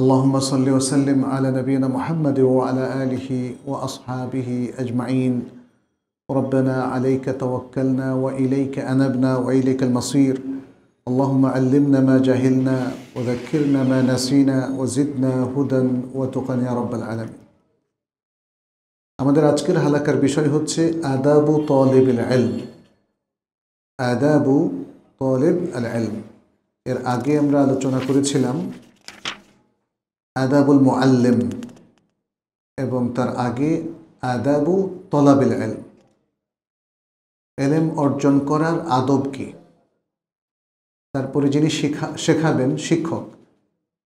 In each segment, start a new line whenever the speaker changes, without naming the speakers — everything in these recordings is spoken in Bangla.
اللهم صل وسلم على نبينا محمد وعلى آله وأصحابه أجمعين ربنا عليك توكلنا وإليك أنبنا وإليك المصير اللهم علمنا ما جهلنا وذكرنا ما نسينا وزدنا هدى وتقى يا رب العالمين আমাদের আজকের হালাকার বিষয় হচ্ছে আদাবু তলেব এলম আদাবু তলেব আল এলম এর আগে আমরা আলোচনা করেছিলাম আদাবুল আল্লেম এবং তার আগে আদাবু তলাবিল এল এলেম অর্জন করার আদব কি তারপরে যিনি শিখা শেখাবেন শিক্ষক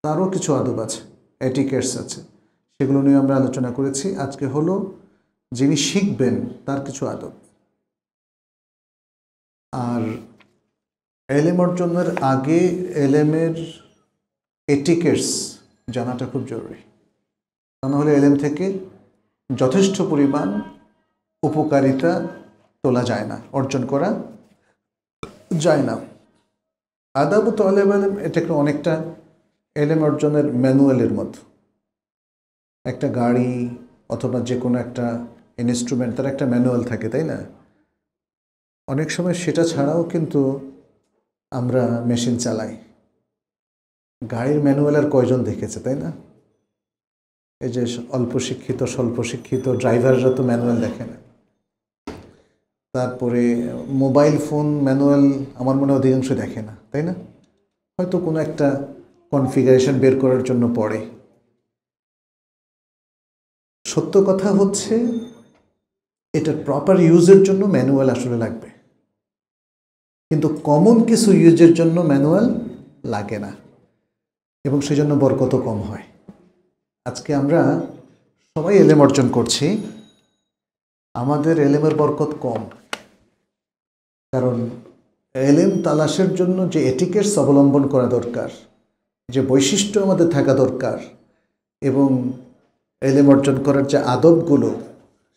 তারও কিছু আদব আছে এটিকেটস আছে সেগুলো নিয়ে আমরা আলোচনা করেছি আজকে হলো যিনি শিখবেন তার কিছু আদব আর এলেম অর্জনের আগে এলেমের এটিকেটস জানাটা খুব জরুরি তা নাহলে এলএম থেকে যথেষ্ট পরিমাণ উপকারিতা তোলা যায় না অর্জন করা যায় না আদাবু তলেব আলম এটা একটা অনেকটা এলএম অর্জনের ম্যানুয়ালের মতো একটা গাড়ি অথবা যে কোনো একটা ইনস্ট্রুমেন্ট তার একটা ম্যানুয়াল থাকে তাই না অনেক সময় সেটা ছাড়াও কিন্তু আমরা মেশিন চালাই গাড়ির ম্যানুয়াল আর কয়জন দেখেছে তাই না এই যে অল্প শিক্ষিত স্বল্প শিক্ষিত ড্রাইভাররা তো ম্যানুয়াল দেখে না তারপরে মোবাইল ফোন ম্যানুয়াল আমার মনে অধিকাংশ দেখে না তাই না হয়তো কোনো একটা কনফিগারেশন বের করার জন্য পড়ে সত্য কথা হচ্ছে এটার প্রপার ইউজের জন্য ম্যানুয়াল আসলে লাগবে কিন্তু কমন কিছু ইউজের জন্য ম্যানুয়াল লাগে না এবং সেজন্য বরকত কম হয় আজকে আমরা সবাই এলেম অর্জন করছি আমাদের এলেমের বরকত কম কারণ এলেম তালাশের জন্য যে এটিকেটস অবলম্বন করা দরকার যে বৈশিষ্ট্য আমাদের থাকা দরকার এবং এলেম অর্জন করার যে আদবগুলো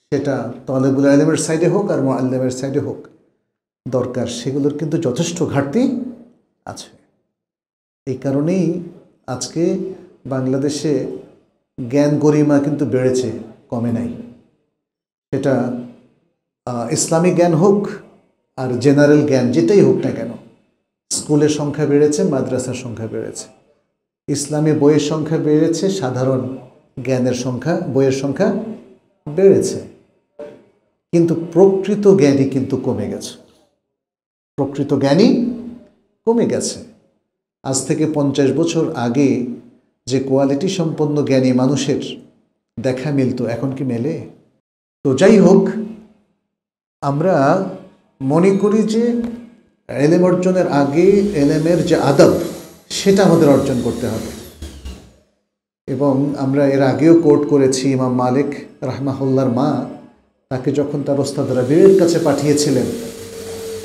সেটা তলেবুল আলেমের সাইডে হোক আর মোয়াল্লেমের সাইডে হোক দরকার সেগুলোর কিন্তু যথেষ্ট ঘাটতি আছে এই কারণেই আজকে বাংলাদেশে জ্ঞান গরিমা কিন্তু বেড়েছে কমে নাই সেটা ইসলামী জ্ঞান হোক আর জেনারেল জ্ঞান যেটাই হোক না কেন স্কুলের সংখ্যা বেড়েছে মাদ্রাসার সংখ্যা বেড়েছে ইসলামী বইয়ের সংখ্যা বেড়েছে সাধারণ জ্ঞানের সংখ্যা বইয়ের সংখ্যা বেড়েছে কিন্তু প্রকৃত জ্ঞানই কিন্তু কমে গেছে প্রকৃত জ্ঞানই কমে গেছে আজ থেকে পঞ্চাশ বছর আগে যে কোয়ালিটি সম্পন্ন জ্ঞানী মানুষের দেখা মিলত এখন কি মেলে তো যাই হোক আমরা মনে করি যে এলেম অর্জনের আগে এলেমের যে আদব সেটা আমাদের অর্জন করতে হবে এবং আমরা এর আগেও কোর্ট করেছি ইমাম মালিক রাহমাহুল্লার মা তাকে যখন তার ওস্তাদ রাবিউয়ের কাছে পাঠিয়েছিলেন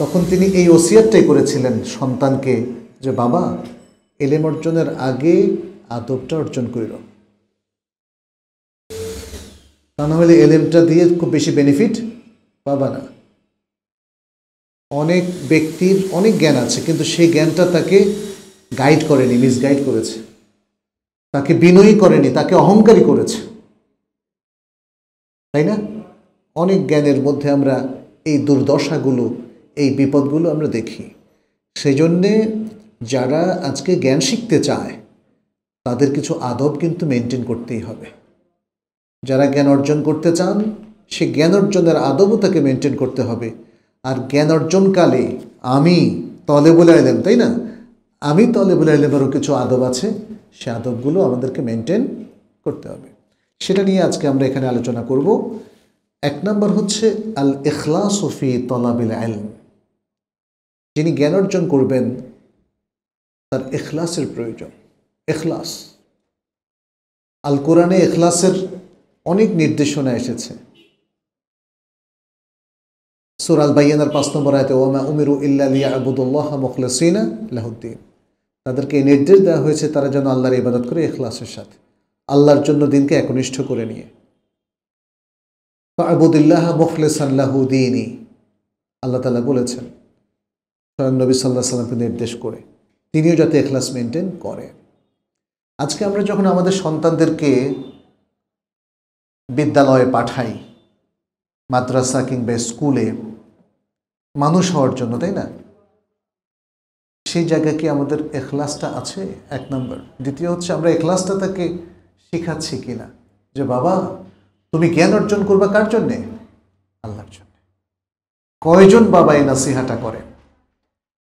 তখন তিনি এই ওসিয়াতটাই করেছিলেন সন্তানকে যে বাবা এলেম অর্জনের আগে আদবটা অর্জন করিল তা না হলে এলেমটা দিয়ে খুব বেশি বেনিফিট পাবা না অনেক ব্যক্তির অনেক জ্ঞান আছে কিন্তু সেই জ্ঞানটা তাকে গাইড করেনি মিসগাইড করেছে তাকে বিনয়ী করেনি তাকে অহংকারী করেছে তাই না অনেক জ্ঞানের মধ্যে আমরা এই দুর্দশাগুলো এই বিপদগুলো আমরা দেখি সেই জন্যে যারা আজকে জ্ঞান শিখতে চায় তাদের কিছু আদব কিন্তু মেনটেন করতেই হবে যারা জ্ঞান অর্জন করতে চান সে জ্ঞান অর্জনের আদবও তাকে মেনটেন করতে হবে আর জ্ঞান অর্জনকালে আমি তলে বলে এলেম তাই না আমি তলে বলে এলেমেরও কিছু আদব আছে সে আদবগুলো আমাদেরকে মেনটেন করতে হবে সেটা নিয়ে আজকে আমরা এখানে আলোচনা করব এক নম্বর হচ্ছে আল এখলা সফি তলাবিল আলম যিনি জ্ঞান অর্জন করবেন তার এখলাসের প্রয়োজন এখলাস আল কোরআনে এখলাসের অনেক নির্দেশনা এসেছে সুরাল বাইয়ানার পাঁচ নম্বর আয়তে ওমা উমিরু ইল্লা আবুদুল্লাহ মুখলসিনা লাহুদ্দিন তাদেরকে নির্দেশ দেওয়া হয়েছে তারা যেন আল্লাহর ইবাদত করে এখলাসের সাথে আল্লাহর জন্য দিনকে একনিষ্ঠ করে নিয়ে আবুদুল্লাহ মুখলেসাল্লাহুদ্দিনই আল্লাহ তালা বলেছেন স্বয়ং নবী সাল্লাহ সাল্লামকে নির্দেশ করে তিনিও যাতে এখলাস মেনটেন করে আজকে আমরা যখন আমাদের সন্তানদেরকে বিদ্যালয়ে পাঠাই মাদ্রাসা কিংবা স্কুলে মানুষ হওয়ার জন্য তাই না সেই জায়গায় কি আমাদের এখলাসটা আছে এক নম্বর দ্বিতীয় হচ্ছে আমরা এখলাসটা তাকে শেখাচ্ছি কিনা যে বাবা তুমি জ্ঞান অর্জন করবা কার জন্যে আল্লাহর জন্য কয়জন বাবা এই নাসিহাটা করেন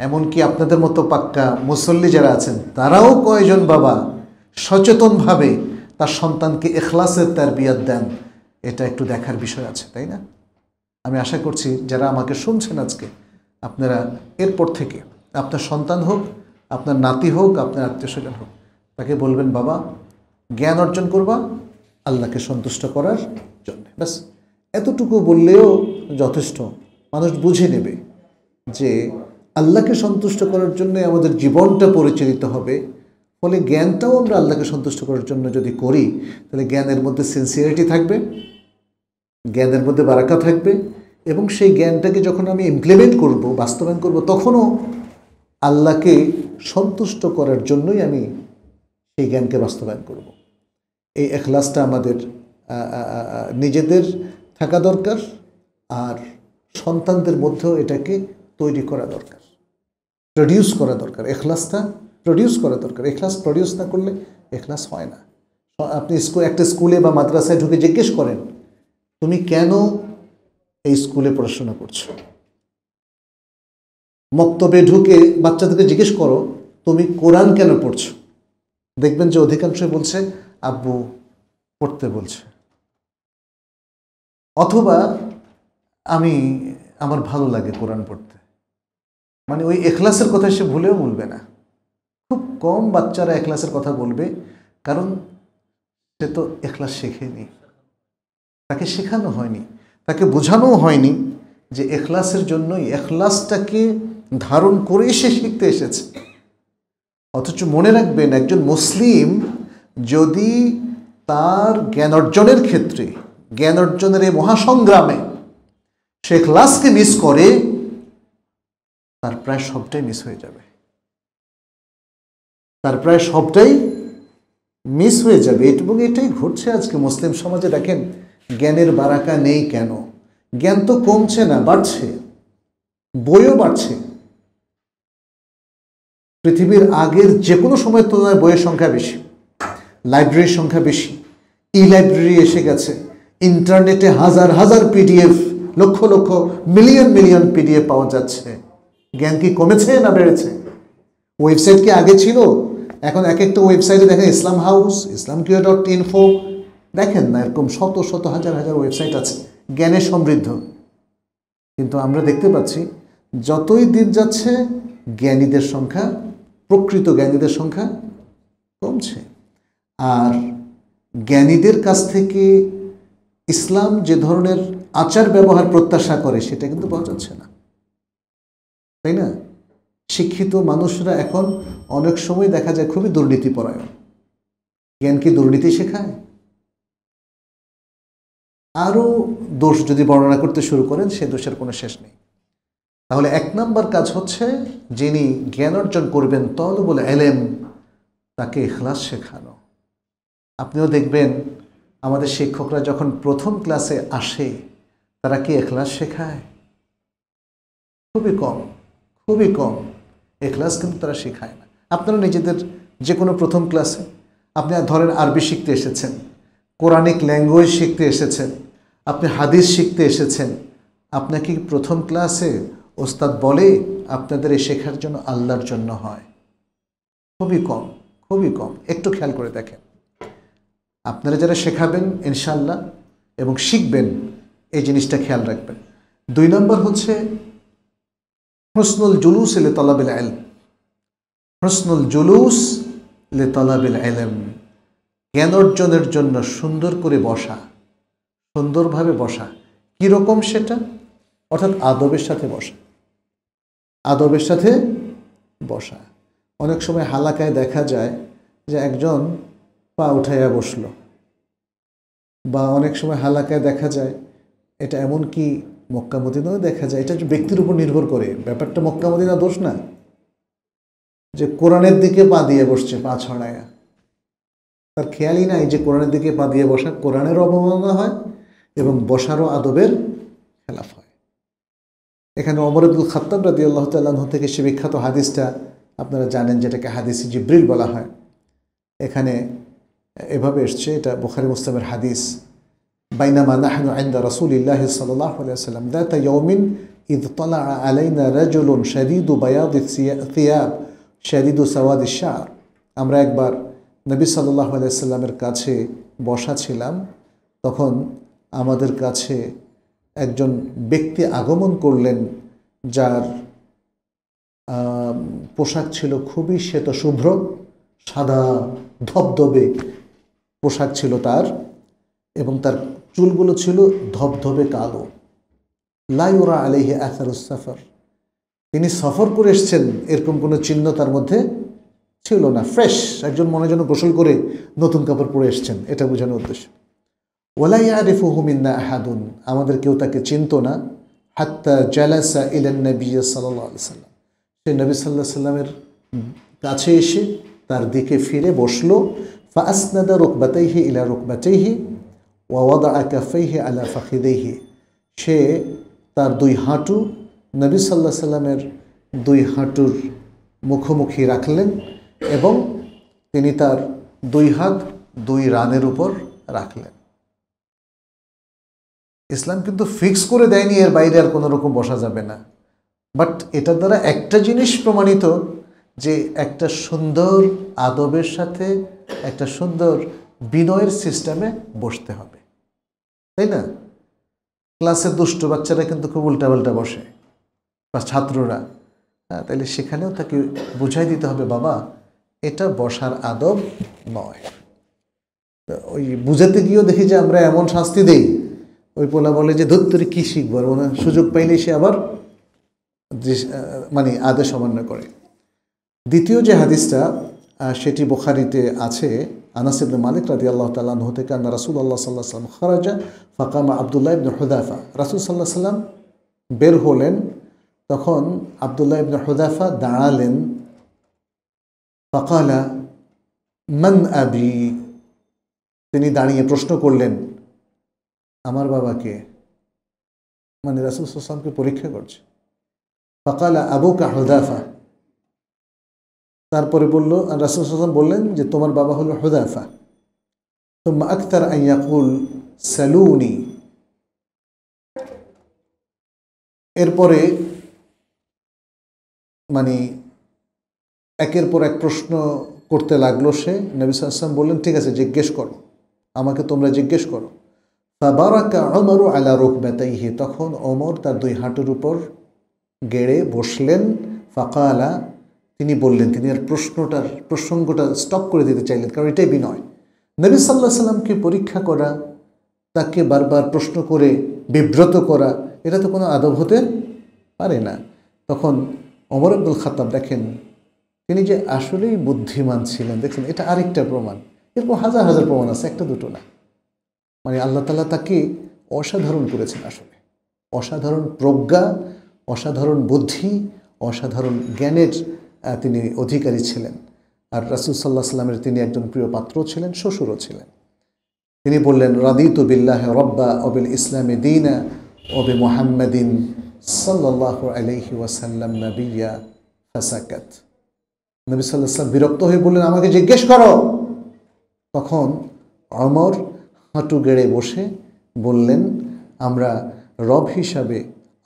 এমনকি আপনাদের মতো পাক্কা মুসল্লি যারা আছেন তারাও কয়জন বাবা সচেতনভাবে তার সন্তানকে এখলাসের তার বিয়াদ দেন এটা একটু দেখার বিষয় আছে তাই না আমি আশা করছি যারা আমাকে শুনছেন আজকে আপনারা এরপর থেকে আপনার সন্তান হোক আপনার নাতি হোক আপনার আত্মীয় স্বজন হোক তাকে বলবেন বাবা জ্ঞান অর্জন করবা আল্লাহকে সন্তুষ্ট করার জন্য ব্যাস এতটুকু বললেও যথেষ্ট মানুষ বুঝে নেবে যে আল্লাহকে সন্তুষ্ট করার জন্য আমাদের জীবনটা পরিচালিত হবে ফলে জ্ঞানটাও আমরা আল্লাহকে সন্তুষ্ট করার জন্য যদি করি তাহলে জ্ঞানের মধ্যে সিনসিয়ারিটি থাকবে জ্ঞানের মধ্যে বারাকা থাকবে এবং সেই জ্ঞানটাকে যখন আমি ইমপ্লিমেন্ট করব বাস্তবায়ন করব তখনও আল্লাহকে সন্তুষ্ট করার জন্যই আমি সেই জ্ঞানকে বাস্তবায়ন করব। এই এখলাসটা আমাদের নিজেদের থাকা দরকার আর সন্তানদের মধ্যেও এটাকে তৈরি করা দরকার প্রডিউস করা দরকার এখলাসটা প্রডিউস করা দরকার এখলাস প্রডিউস না করলে এখলাস হয় না আপনি একটা স্কুলে বা মাদ্রাসায় ঢুকে জিজ্ঞেস করেন তুমি কেন এই স্কুলে পড়াশোনা করছো মক্তবে ঢুকে বাচ্চাদেরকে জিজ্ঞেস করো তুমি কোরআন কেন পড়ছো দেখবেন যে অধিকাংশই বলছে আব্বু পড়তে বলছে অথবা আমি আমার ভালো লাগে কোরআন পড়তে মানে ওই এখলাসের কথা সে ভুলেও বলবে না খুব কম বাচ্চারা এখলাসের কথা বলবে কারণ সে তো এখলাস শেখেনি তাকে শেখানো হয়নি তাকে বোঝানোও হয়নি যে এখলাসের জন্যই এখলাসটাকে ধারণ করে সে শিখতে এসেছে অথচ মনে রাখবেন একজন মুসলিম যদি তার জ্ঞান অর্জনের ক্ষেত্রে জ্ঞান অর্জনের এই মহাসংগ্রামে সে এখলাসকে মিস করে তার প্রায় সবটাই মিস হয়ে যাবে তার প্রায় সবটাই মিস হয়ে যাবে এবং এটাই ঘটছে আজকে মুসলিম সমাজে দেখেন জ্ঞানের বারাকা নেই কেন জ্ঞান তো কমছে না বাড়ছে বইও বাড়ছে পৃথিবীর আগের যে কোনো সময়ের তুলনায় বইয়ের সংখ্যা বেশি লাইব্রেরির সংখ্যা বেশি ই লাইব্রেরি এসে গেছে ইন্টারনেটে হাজার হাজার পিডিএফ লক্ষ লক্ষ মিলিয়ন মিলিয়ন পিডিএফ পাওয়া যাচ্ছে জ্ঞান কি কমেছে না বেড়েছে ওয়েবসাইট কি আগে ছিল এখন এক একটা ওয়েবসাইটে দেখেন Islam house Islam Q dot info দেখেন না এরকম শত শত হাজার হাজার ওয়েবসাইট আছে জ্ঞানে সমৃদ্ধ কিন্তু আমরা দেখতে পাচ্ছি যতই দিন যাচ্ছে জ্ঞানীদের সংখ্যা প্রকৃত জ্ঞানীদের সংখ্যা কমছে আর জ্ঞানীদের কাছ থেকে ইসলাম যে ধরনের আচার ব্যবহার প্রত্যাশা করে সেটা কিন্তু পাওয়া যাচ্ছে না তাই না শিক্ষিত মানুষরা এখন অনেক সময় দেখা যায় খুবই দুর্নীতিপরায়ণ জ্ঞান কি দুর্নীতি শেখায় আরও দোষ যদি বর্ণনা করতে শুরু করেন সে দোষের কোনো শেষ নেই তাহলে এক নম্বর কাজ হচ্ছে যিনি জ্ঞান অর্জন করবেন তল বলে এলেম তাকে এখলাস শেখানো আপনিও দেখবেন আমাদের শিক্ষকরা যখন প্রথম ক্লাসে আসে তারা কি এখলাস শেখায় খুবই কম খুবই কম এ ক্লাস কিন্তু তারা শেখায় না আপনারা নিজেদের যে কোনো প্রথম ক্লাসে আপনি ধরেন আরবি শিখতে এসেছেন কোরআনিক ল্যাঙ্গুয়েজ শিখতে এসেছেন আপনি হাদিস শিখতে এসেছেন আপনাকে প্রথম ক্লাসে ওস্তাদ বলে আপনাদের এই শেখার জন্য আল্লাহর জন্য হয় খুবই কম খুবই কম একটু খেয়াল করে দেখেন আপনারা যারা শেখাবেন ইনশাল্লাহ এবং শিখবেন এই জিনিসটা খেয়াল রাখবেন দুই নম্বর হচ্ছে হসনুল জুলুস লে তলাবিল আলম হসনুল জুলুস লে তলাবিল আলম জ্ঞান অর্জনের জন্য সুন্দর করে বসা সুন্দরভাবে বসা কীরকম সেটা অর্থাৎ আদবের সাথে বসা আদবের সাথে বসা অনেক সময় হালাকায় দেখা যায় যে একজন পা উঠাইয়া বসল বা অনেক সময় হালাকায় দেখা যায় এটা এমন কি মক্কা মদিনাও দেখা যায় এটা ব্যক্তির উপর নির্ভর করে ব্যাপারটা মক্কা মদিনা দোষ না যে কোরআনের দিকে পা দিয়ে বসছে পা ছড়ায় তার খেয়ালই নাই যে কোরআনের দিকে পা দিয়ে বসা কোরআনের অবমাননা হয় এবং বসারও আদবের খেলাফ হয় এখানে অমর আব্দুল খাত্তাব রাদি আল্লাহ তাল্লাহ থেকে সে বিখ্যাত হাদিসটা আপনারা জানেন যেটাকে হাদিসি জিব্রিল বলা হয় এখানে এভাবে এসছে এটা বুখারি মুসলামের হাদিস بينما نحن عند رسول الله صلى الله عليه وسلم ذات يوم إذ طلع علينا رجل شديد بياض الثياب شديد سواد الشعر আমরা একবার নবী সাল্লাহ আলাইসাল্লামের কাছে বসা ছিলাম তখন আমাদের কাছে একজন ব্যক্তি আগমন করলেন যার পোশাক ছিল খুবই শ্বেতশুভ্র সাদা ধবধবে পোশাক ছিল তার এবং তার চুলগুলো ছিল ধবধবে কালো লাইওরা আলিহে আসার সফর তিনি সফর করে এসছেন এরকম কোনো চিহ্ন তার মধ্যে ছিল না ফ্রেশ একজন মনে যেন গোসল করে নতুন কাপড় পরে এসছেন এটা বোঝানোর উদ্দেশ্য ওলাই আরিফু হুমিন্না আহাদুন আমাদের কেউ তাকে চিনত না হাত্তা জালাসা ইলেন নবী সাল্লাম সে নবী সাল্লাহ সাল্লামের কাছে এসে তার দিকে ফিরে বসলো ফাসনাদা আসনাদা রোকবাতেহি ইলা রোকবাতেহি ওয়াদা আকাফেহে আলা ফাখিদেহি সে তার দুই হাঁটু নবী সাল্লাহ সাল্লামের দুই হাঁটুর মুখোমুখি রাখলেন এবং তিনি তার দুই হাত দুই রানের উপর রাখলেন ইসলাম কিন্তু ফিক্স করে দেয়নি এর বাইরে আর কোনো রকম বসা যাবে না বাট এটার দ্বারা একটা জিনিস প্রমাণিত যে একটা সুন্দর আদবের সাথে একটা সুন্দর বিনয়ের সিস্টেমে বসতে হবে তাই না ক্লাসে দুষ্ট বাচ্চারা কিন্তু খুব উল্টাপাল্টা বসে বা ছাত্ররা তাহলে সেখানেও তাকে বুঝাই দিতে হবে বাবা এটা বসার আদব নয় ওই বুঝাতে গিয়েও দেখি যে আমরা এমন শাস্তি দেই ওই পোলা বলে যে ধরতে কী শিখবো আর ওনার সুযোগ পাইলে সে আবার মানে আদেশ অমান্য করে দ্বিতীয় যে হাদিসটা সেটি বোখারিতে আছে আনাস ইবনে মালিক রাদি আল্লাহ তাল্লাহ থেকে আন্না রাসুল আল্লাহ সাল্লাহ সাল্লাম খরাজা ফাকামা আবদুল্লাহ ইবনে হুদাফা রাসুল সাল্লাহ সাল্লাম বের হলেন তখন আবদুল্লাহ ইবনে হুদাফা দাঁড়ালেন ফাকালা মন আবি তিনি দাঁড়িয়ে প্রশ্ন করলেন আমার বাবাকে মানে রাসুল সাল্লামকে পরীক্ষা করছে ফাকালা আবু কা হুদাফা তারপরে বলল রাসুল হাসান বললেন যে তোমার বাবা হলো হুদাফা তোমা আক্তার আইয়াকুল স্যালুনি এরপরে মানে একের পর এক প্রশ্ন করতে লাগলো সে নবী আসলাম বললেন ঠিক আছে জিজ্ঞেস করো আমাকে তোমরা জিজ্ঞেস করো বাবারাকা অমরও আলা রোগ বেতাইহি তখন অমর তার দুই হাঁটুর উপর গেড়ে বসলেন ফাঁকা আলা তিনি বললেন তিনি আর প্রশ্নটার প্রসঙ্গটা স্টপ করে দিতে চাইলেন কারণ এটাই বিনয় নবী সাল্লাহ সাল্লামকে পরীক্ষা করা তাকে বারবার প্রশ্ন করে বিব্রত করা এটা তো কোনো আদব হতে পারে না তখন অমর আব্দুল খাতাব দেখেন তিনি যে আসলেই বুদ্ধিমান ছিলেন দেখেন এটা আরেকটা প্রমাণ এরকম হাজার হাজার প্রমাণ আছে একটা দুটো না মানে আল্লাহ তালা তাকে অসাধারণ করেছেন আসলে অসাধারণ প্রজ্ঞা অসাধারণ বুদ্ধি অসাধারণ জ্ঞানের তিনি অধিকারী ছিলেন আর রাসুল সাল্লাহ সাল্লামের তিনি একজন প্রিয় পাত্র ছিলেন শ্বশুরও ছিলেন তিনি বললেন রাদিতু বিল্লাহ রব্বা অবিল ইসলামী দিনা অবি মোহাম্মদিন সাল্লাহ আলহি ওয়াসাল্লাম নবিয়া ফাসাকাত নবী সাল্লাহাম বিরক্ত হয়ে বললেন আমাকে জিজ্ঞেস করো তখন অমর হাঁটু গেড়ে বসে বললেন আমরা রব হিসাবে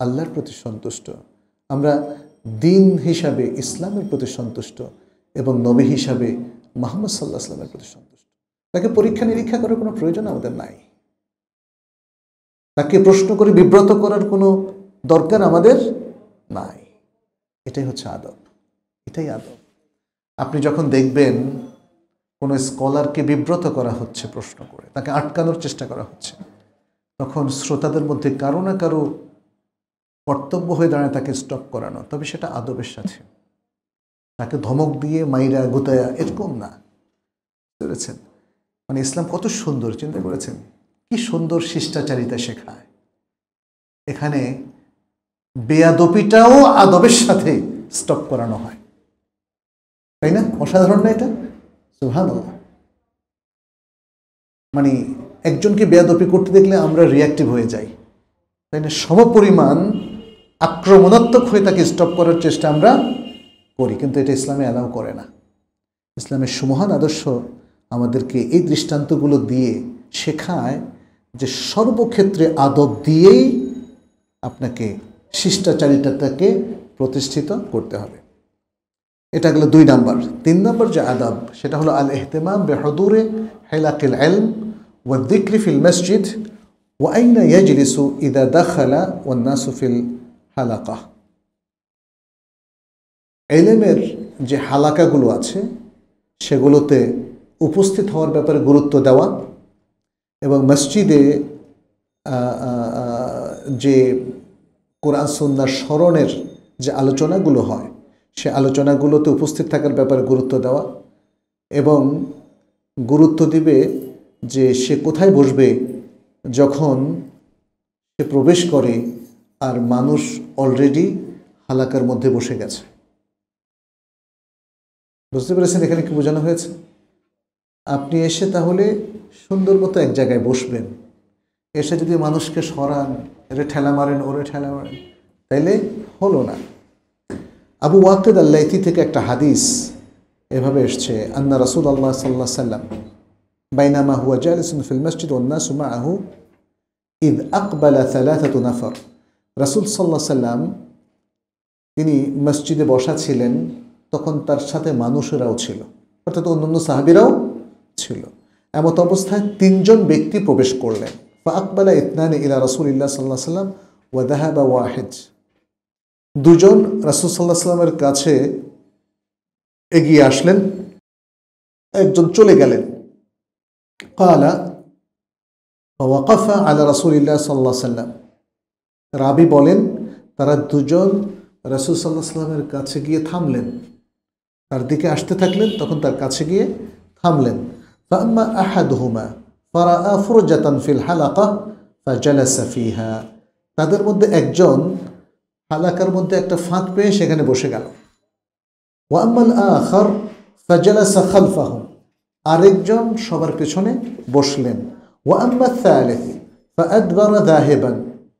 আল্লাহর প্রতি সন্তুষ্ট আমরা দিন হিসাবে ইসলামের প্রতি সন্তুষ্ট এবং নবী হিসাবে মোহাম্মদ সাল্লাহ আসলামের প্রতি সন্তুষ্ট তাকে পরীক্ষা নিরীক্ষা করার কোনো প্রয়োজন আমাদের নাই তাকে প্রশ্ন করে বিব্রত করার কোনো দরকার আমাদের নাই এটাই হচ্ছে আদব এটাই আদব আপনি যখন দেখবেন কোনো স্কলারকে বিব্রত করা হচ্ছে প্রশ্ন করে তাকে আটকানোর চেষ্টা করা হচ্ছে তখন শ্রোতাদের মধ্যে কারো না কারো কর্তব্য হয়ে দাঁড়ায় তাকে স্টপ করানো তবে সেটা আদবের সাথে তাকে ধমক দিয়ে মাইরা গোতায়া এরকম না করেছেন মানে ইসলাম কত সুন্দর চিন্তা করেছেন কি সুন্দর শিষ্টাচারিতা শেখায় এখানে বেয়াদপিটাও আদবের সাথে স্টপ করানো হয় তাই না অসাধারণ না এটা সুভান মানে একজনকে বেয়াদপি করতে দেখলে আমরা রিয়াক্টিভ হয়ে যাই তাই না সমপরিমাণ আক্রমণাত্মক হয়ে তাকে স্টপ করার চেষ্টা আমরা করি কিন্তু এটা ইসলামে অ্যালাউ করে না ইসলামের সুমহান আদর্শ আমাদেরকে এই দৃষ্টান্তগুলো দিয়ে শেখায় যে সর্বক্ষেত্রে আদব দিয়েই আপনাকে শিষ্টাচারিতাকে প্রতিষ্ঠিত করতে হবে এটা গেলো দুই নাম্বার তিন নম্বর যে আদাব সেটা হলো আল এহতেমাম বেহদুরে হেলাকিল এলম ওয়া দিক্রি ফিল মসজিদ ওয়াইনা ইয়াজলিসু ইদা দাখালা ওয়ান্নাসু সুফিল হালাকা এলেমের যে হালাকাগুলো আছে সেগুলোতে উপস্থিত হওয়ার ব্যাপারে গুরুত্ব দেওয়া এবং মসজিদে যে কোরআন সন্ন্যার স্মরণের যে আলোচনাগুলো হয় সে আলোচনাগুলোতে উপস্থিত থাকার ব্যাপারে গুরুত্ব দেওয়া এবং গুরুত্ব দিবে যে সে কোথায় বসবে যখন সে প্রবেশ করে আর মানুষ অলরেডি হালাকার মধ্যে বসে গেছে বুঝতে পেরেছেন এখানে কি বোঝানো হয়েছে আপনি এসে তাহলে সুন্দর মতো এক জায়গায় বসবেন এসে যদি মানুষকে সরান এরে ঠেলা মারেন ওরে ঠেলা মারেন তাইলে হলো না আবু ওয়াকেদ আল্লাইতি থেকে একটা হাদিস এভাবে এসছে আন্না রাসুল আল্লাহ সাল্লাহ সাল্লাম বাইনামা হুয়া জালিসুন ফিল মসজিদ অন্না সুমা আহু ইদ আকবালা সালাহাতু নাফর রাসুল সাল্লাহ সাল্লাম তিনি মসজিদে বসা ছিলেন তখন তার সাথে মানুষেরাও ছিল অর্থাৎ অন্যান্য সাহাবিরাও ছিল এমত অবস্থায় তিনজন ব্যক্তি প্রবেশ করলেন বা আকবালা ইতনানে ইলা রাসুল ইল্লা সাল্লাহ সাল্লাম ওয়াদাহাবা ওয়াহেজ দুজন রাসুল সাল্লাহ সাল্লামের কাছে এগিয়ে আসলেন একজন চলে গেলেন কালা ওয়াকাফা আলা রাসুল ইল্লা সাল্লাহ সাল্লাম রাবি বলেন তারা দুজন রাসুল সাল্লাহ সাল্লামের কাছে গিয়ে থামলেন তার দিকে আসতে থাকলেন তখন তার কাছে গিয়ে থামলেন ফাম্মা আহাদ ফারা আফরজাতান ফিল হালাকা ফাজালাসা ফিহা তাদের মধ্যে একজন হালাকার মধ্যে একটা ফাঁক পেয়ে সেখানে বসে গেল ওয়াম্মাল আখর ফাজালাসা খালফাহুম আরেকজন সবার পেছনে বসলেন ওয়াম্মা থ্যালেথ فادبر ذاهبا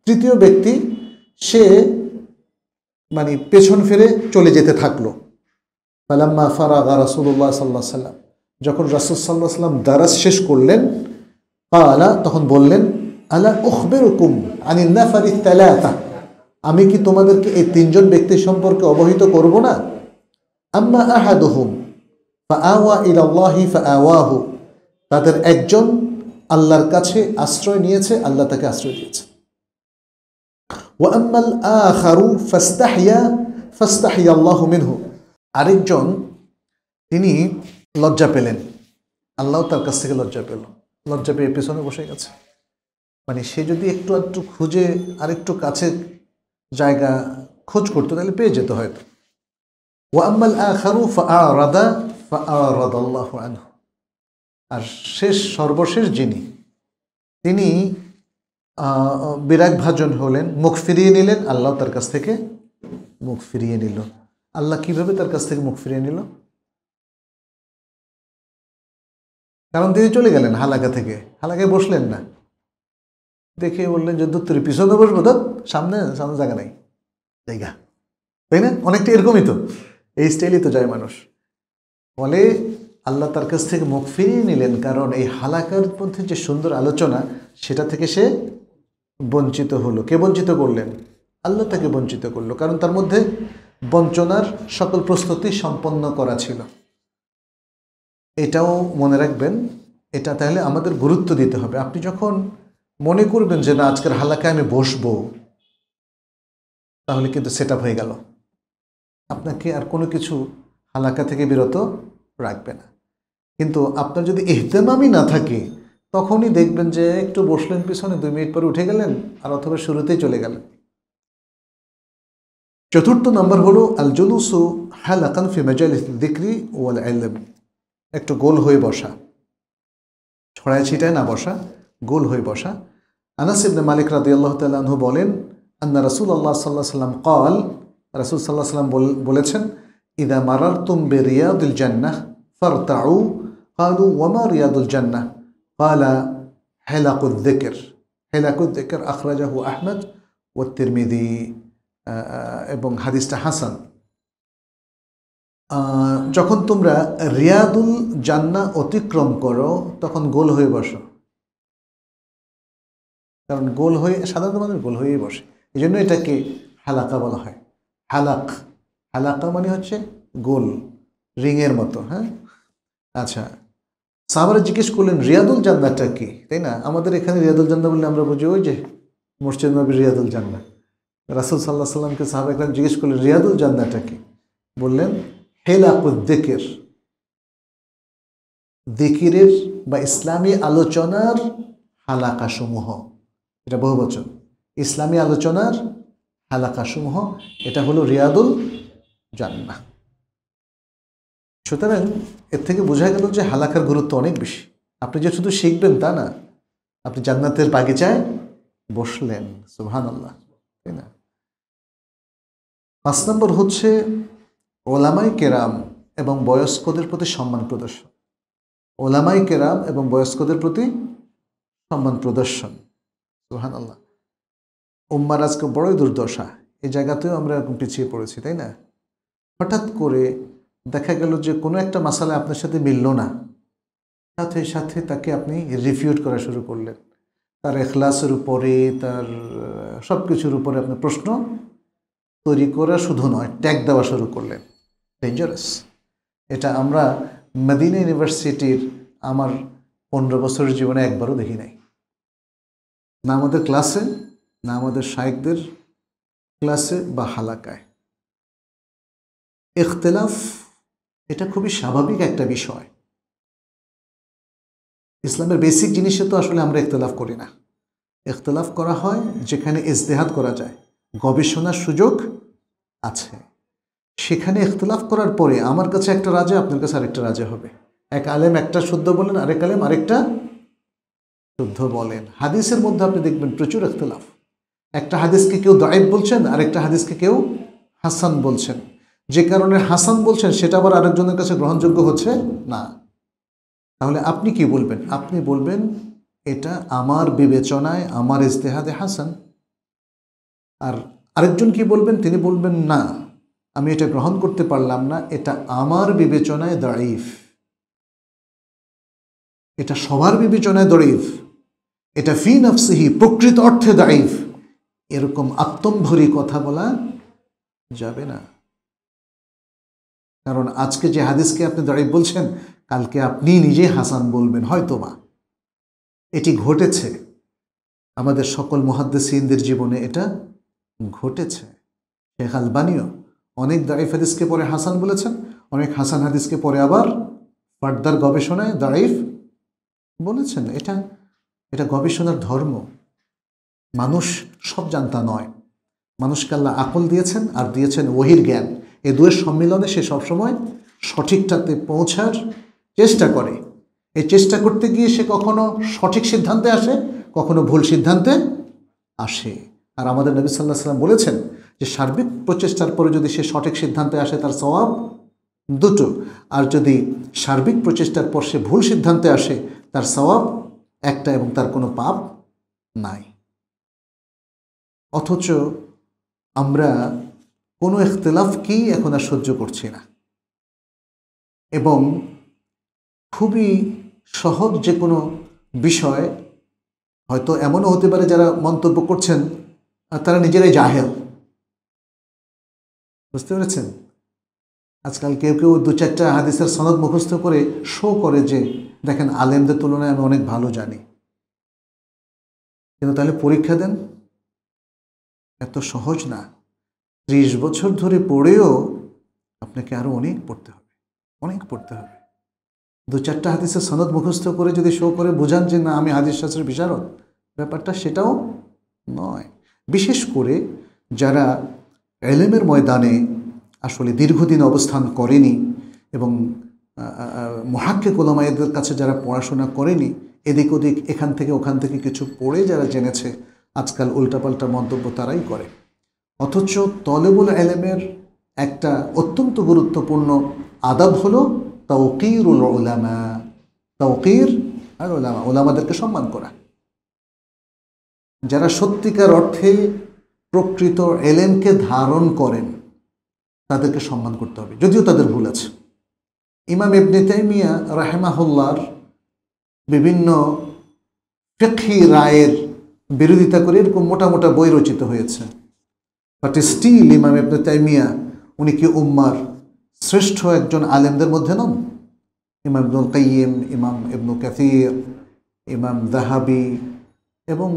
তৃতীয় ব্যক্তি সে মানে পেছন ফেরে চলে যেতে থাকলো ফালাম্মা ফারাগা রাসুল্লাহ সাল্লাহ সাল্লাম যখন রাসুল সাল্লাহ সাল্লাম দারাজ শেষ করলেন আলা তখন বললেন আলা উখবের আনি না ফারি তেলা আমি কি তোমাদেরকে এই তিনজন ব্যক্তি সম্পর্কে অবহিত করব না আম্মা আহাদুহুম ফা আওয়া ইলাল্লাহি ফা আওয়াহু তাদের একজন আল্লাহর কাছে আশ্রয় নিয়েছে আল্লাহ তাকে আশ্রয় দিয়েছে ও আম্মাল আখারু ফাস্তাহিয়া ফাস্তাহিয়া আল্লাহ মিনহু আরেকজন তিনি লজ্জা পেলেন আল্লাহ তার কাছ থেকে লজ্জা পেল লজ্জা পেয়ে পেছনে বসে গেছে মানে সে যদি একটু একটু খুঁজে আরেকটু কাছে জায়গা খোঁজ করতো তাহলে পেয়ে যেত হয়তো ও আম্মাল ফা ফাদা ফাদাল্লাহ আনহু আর শেষ সর্বশেষ যিনি তিনি বিরাগ ভাজন হলেন মুখ ফিরিয়ে নিলেন আল্লাহ তার কাছ থেকে মুখ ফিরিয়ে নিল আল্লাহ কিভাবে তার কাছ থেকে মুখ ফিরিয়ে নিল কারণ তিনি চলে গেলেন হালাকা থেকে হালাকায় বসলেন না দেখে বললেন যে দত্তরি পিছনে বসবো তো সামনে সামনে জায়গা নাই জায়গা তাই না অনেকটা এরকমই তো এই স্টাইলই তো যায় মানুষ বলে আল্লাহ তার কাছ থেকে মুখ ফিরিয়ে নিলেন কারণ এই হালাকার মধ্যে যে সুন্দর আলোচনা সেটা থেকে সে বঞ্চিত হলো কে বঞ্চিত করলেন আল্লাহ তাকে বঞ্চিত করলো কারণ তার মধ্যে বঞ্চনার সকল প্রস্তুতি সম্পন্ন করা ছিল এটাও মনে রাখবেন এটা তাহলে আমাদের গুরুত্ব দিতে হবে আপনি যখন মনে করবেন যে না আজকের হালাকায় আমি বসবো তাহলে কিন্তু সেট হয়ে গেল আপনাকে আর কোনো কিছু হালাকা থেকে বিরত রাখবে না কিন্তু আপনার যদি এহতেমামই না থাকে তখনই দেখবেন যে একটু বসলেন পিছনে দুই মিনিট পরে উঠে গেলেন আর অথবা শুরুতেই চলে গেলেন চতুর্থ নম্বর হলো আল জুলুসু হালাকান ফিমাজাল দিক্রি ওয়াল আলম একটু গোল হয়ে বসা ছড়ায় ছিটায় না বসা গোল হয়ে বসা আনাস ইবনে মালিক রাদি আল্লাহ তাল্লাহু বলেন আন্না রাসুল আল্লাহ সাল্লাহ সাল্লাম কল রাসুল সাল্লাহ সাল্লাম বলেছেন ইদা মারার তুম বে রিয়াদুল জান্নাহ তাউ কালু ওয়ামা রিয়াদুল জান্নাহ قال حلق الذكر حلق الذكر أخرجه أحمد والترمذي এবং হাদিসটা হাসান যখন তোমরা রিয়াদুল জান্না অতিক্রম করো তখন গোল হয়ে বসো কারণ গোল হয়ে সাধারণত মানুষ গোল হয়েই বসে এই জন্য এটাকে হালাকা বলা হয় হালাক হালাকা মানে হচ্ছে গোল রিংয়ের মতো হ্যাঁ আচ্ছা সাহাবারা জিজ্ঞেস করলেন রিয়াদুল জান্নাটা কি তাই না আমাদের এখানে রিয়াদুল জান্না বললে আমরা বুঝি ওই যে মসজিদ নবীর রিয়াদুল জান্না রাসুল সাল্লাহ সাল্লামকে সাহাবা এখানে জিজ্ঞেস করলেন রিয়াদুল জান্নাটা কি বললেন হেলাকুদ্দিকের দিকিরের বা ইসলামী আলোচনার হালাকাসমূহ এটা বহু বচন ইসলামী আলোচনার হালাকাসমূহ এটা হলো রিয়াদুল জান্না সুতরাং এর থেকে বোঝা গেল যে হালাকার গুরুত্ব অনেক বেশি আপনি যে শুধু শিখবেন তা না আপনি জান্নাতের বাগিচায় বসলেন সুহান আল্লাহ তাই না পাঁচ নম্বর হচ্ছে ওলামাই কেরাম এবং বয়স্কদের প্রতি সম্মান প্রদর্শন ওলামাই কেরাম এবং বয়স্কদের প্রতি সম্মান প্রদর্শন সুহান আল্লাহ উম্মার আজকে বড়ই দুর্দশা এই জায়গাতেও আমরা এরকম পিছিয়ে পড়েছি তাই না হঠাৎ করে দেখা গেল যে কোনো একটা মাসালে আপনার সাথে মিলল না সাথে সাথে তাকে আপনি রিফিউট করা শুরু করলেন তার এখলাসের উপরে তার সব কিছুর উপরে আপনি প্রশ্ন তৈরি করা শুধু নয় ট্যাগ দেওয়া শুরু করলেন ডেঞ্জারাস এটা আমরা মেদিনা ইউনিভার্সিটির আমার পনেরো বছরের জীবনে একবারও দেখি নাই না আমাদের ক্লাসে না আমাদের শায়েকদের ক্লাসে বা হালাকায় ইখতলাফ এটা খুবই স্বাভাবিক একটা বিষয় ইসলামের বেসিক জিনিসে তো আসলে আমরা ইখতলাফ করি না ইখতলাফ করা হয় যেখানে ইজতেহাত করা যায় গবেষণার সুযোগ আছে সেখানে ইখতলাফ করার পরে আমার কাছে একটা রাজা আপনার কাছে আরেকটা রাজা হবে এক আলেম একটা শুদ্ধ বলেন আরেক আলেম আরেকটা শুদ্ধ বলেন হাদিসের মধ্যে আপনি দেখবেন প্রচুর ইখতলাফ একটা হাদিসকে কেউ দায়েব বলছেন আরেকটা হাদিসকে কেউ হাসান বলছেন যে কারণে হাসান বলছেন সেটা আবার আরেকজনের কাছে গ্রহণযোগ্য হচ্ছে না তাহলে আপনি কি বলবেন আপনি বলবেন এটা আমার বিবেচনায় আমার ইজতেহাদে হাসান আর আরেকজন কি বলবেন তিনি বলবেন না আমি এটা গ্রহণ করতে পারলাম না এটা আমার বিবেচনায় দাড়িফ এটা সবার বিবেচনায় দরিফ এটা ফি নফসিহি প্রকৃত অর্থে দাইফ এরকম আত্মম্ভরী কথা বলা যাবে না কারণ আজকে যে হাদিসকে আপনি দাঁড়িয়ে বলছেন কালকে আপনি নিজে হাসান বলবেন হয়তো বা এটি ঘটেছে আমাদের সকল মহাদ্দেসিনদের জীবনে এটা ঘটেছে শেখ আলবানিও অনেক দাইফ হাদিসকে পরে হাসান বলেছেন অনেক হাসান হাদিসকে পরে আবার পর্দার গবেষণায় দাইফ বলেছেন এটা এটা গবেষণার ধর্ম মানুষ সব জানতা নয় মানুষকে আল্লাহ আকল দিয়েছেন আর দিয়েছেন ওহির জ্ঞান এই দুয়ের সম্মিলনে সে সবসময় সঠিকটাতে পৌঁছার চেষ্টা করে এই চেষ্টা করতে গিয়ে সে কখনো সঠিক সিদ্ধান্তে আসে কখনো ভুল সিদ্ধান্তে আসে আর আমাদের নবী সাল্লাহ সাল্লাম বলেছেন যে সার্বিক প্রচেষ্টার পরে যদি সে সঠিক সিদ্ধান্তে আসে তার স্বভাব দুটো আর যদি সার্বিক প্রচেষ্টার পর সে ভুল সিদ্ধান্তে আসে তার স্বভাব একটা এবং তার কোনো পাপ নাই অথচ আমরা কোনো এখতলাফকেই এখন আর সহ্য করছি না এবং খুবই সহজ যে কোনো বিষয় হয়তো এমনও হতে পারে যারা মন্তব্য করছেন তারা নিজেরাই জাহেল বুঝতে পেরেছেন আজকাল কেউ কেউ দু চারটা হাদিসের সনদ মুখস্থ করে শো করে যে দেখেন আলেমদের তুলনায় আমি অনেক ভালো জানি কিন্তু তাহলে পরীক্ষা দেন এত সহজ না ত্রিশ বছর ধরে পড়েও আপনাকে আরও অনেক পড়তে হবে অনেক পড়তে হবে দু চারটা হাদিসের সনদ মুখস্থ করে যদি শো করে বোঝান যে না আমি হাদিস শাস্ত্রের বিচারক ব্যাপারটা সেটাও নয় বিশেষ করে যারা এলেমের ময়দানে আসলে দীর্ঘদিন অবস্থান করেনি এবং মহাক্কে কোলামায়েদের কাছে যারা পড়াশোনা করেনি এদিক ওদিক এখান থেকে ওখান থেকে কিছু পড়ে যারা জেনেছে আজকাল উল্টাপাল্টা মন্তব্য তারাই করে অথচ তলেবুল এলেমের একটা অত্যন্ত গুরুত্বপূর্ণ আদাব হলো তৌকির উল ওলামা তৌকির আর ওলামা ওলামাদেরকে সম্মান করা যারা সত্যিকার অর্থে প্রকৃত এলেমকে ধারণ করেন তাদেরকে সম্মান করতে হবে যদিও তাদের ভুল আছে ইমাম ইবনে তাইমিয়া রাহেমাহুল্লার বিভিন্ন ফেকি রায়ের বিরোধিতা করে এরকম মোটা মোটা বই রচিত হয়েছে বাট স্টিল ইমাম ইবনে তাইমিয়া উনি কি উম্মার শ্রেষ্ঠ একজন আলেমদের মধ্যে নন ইমাম ইবনুল কাইম ইমাম ইবনু কাসির ইমাম দাহাবি এবং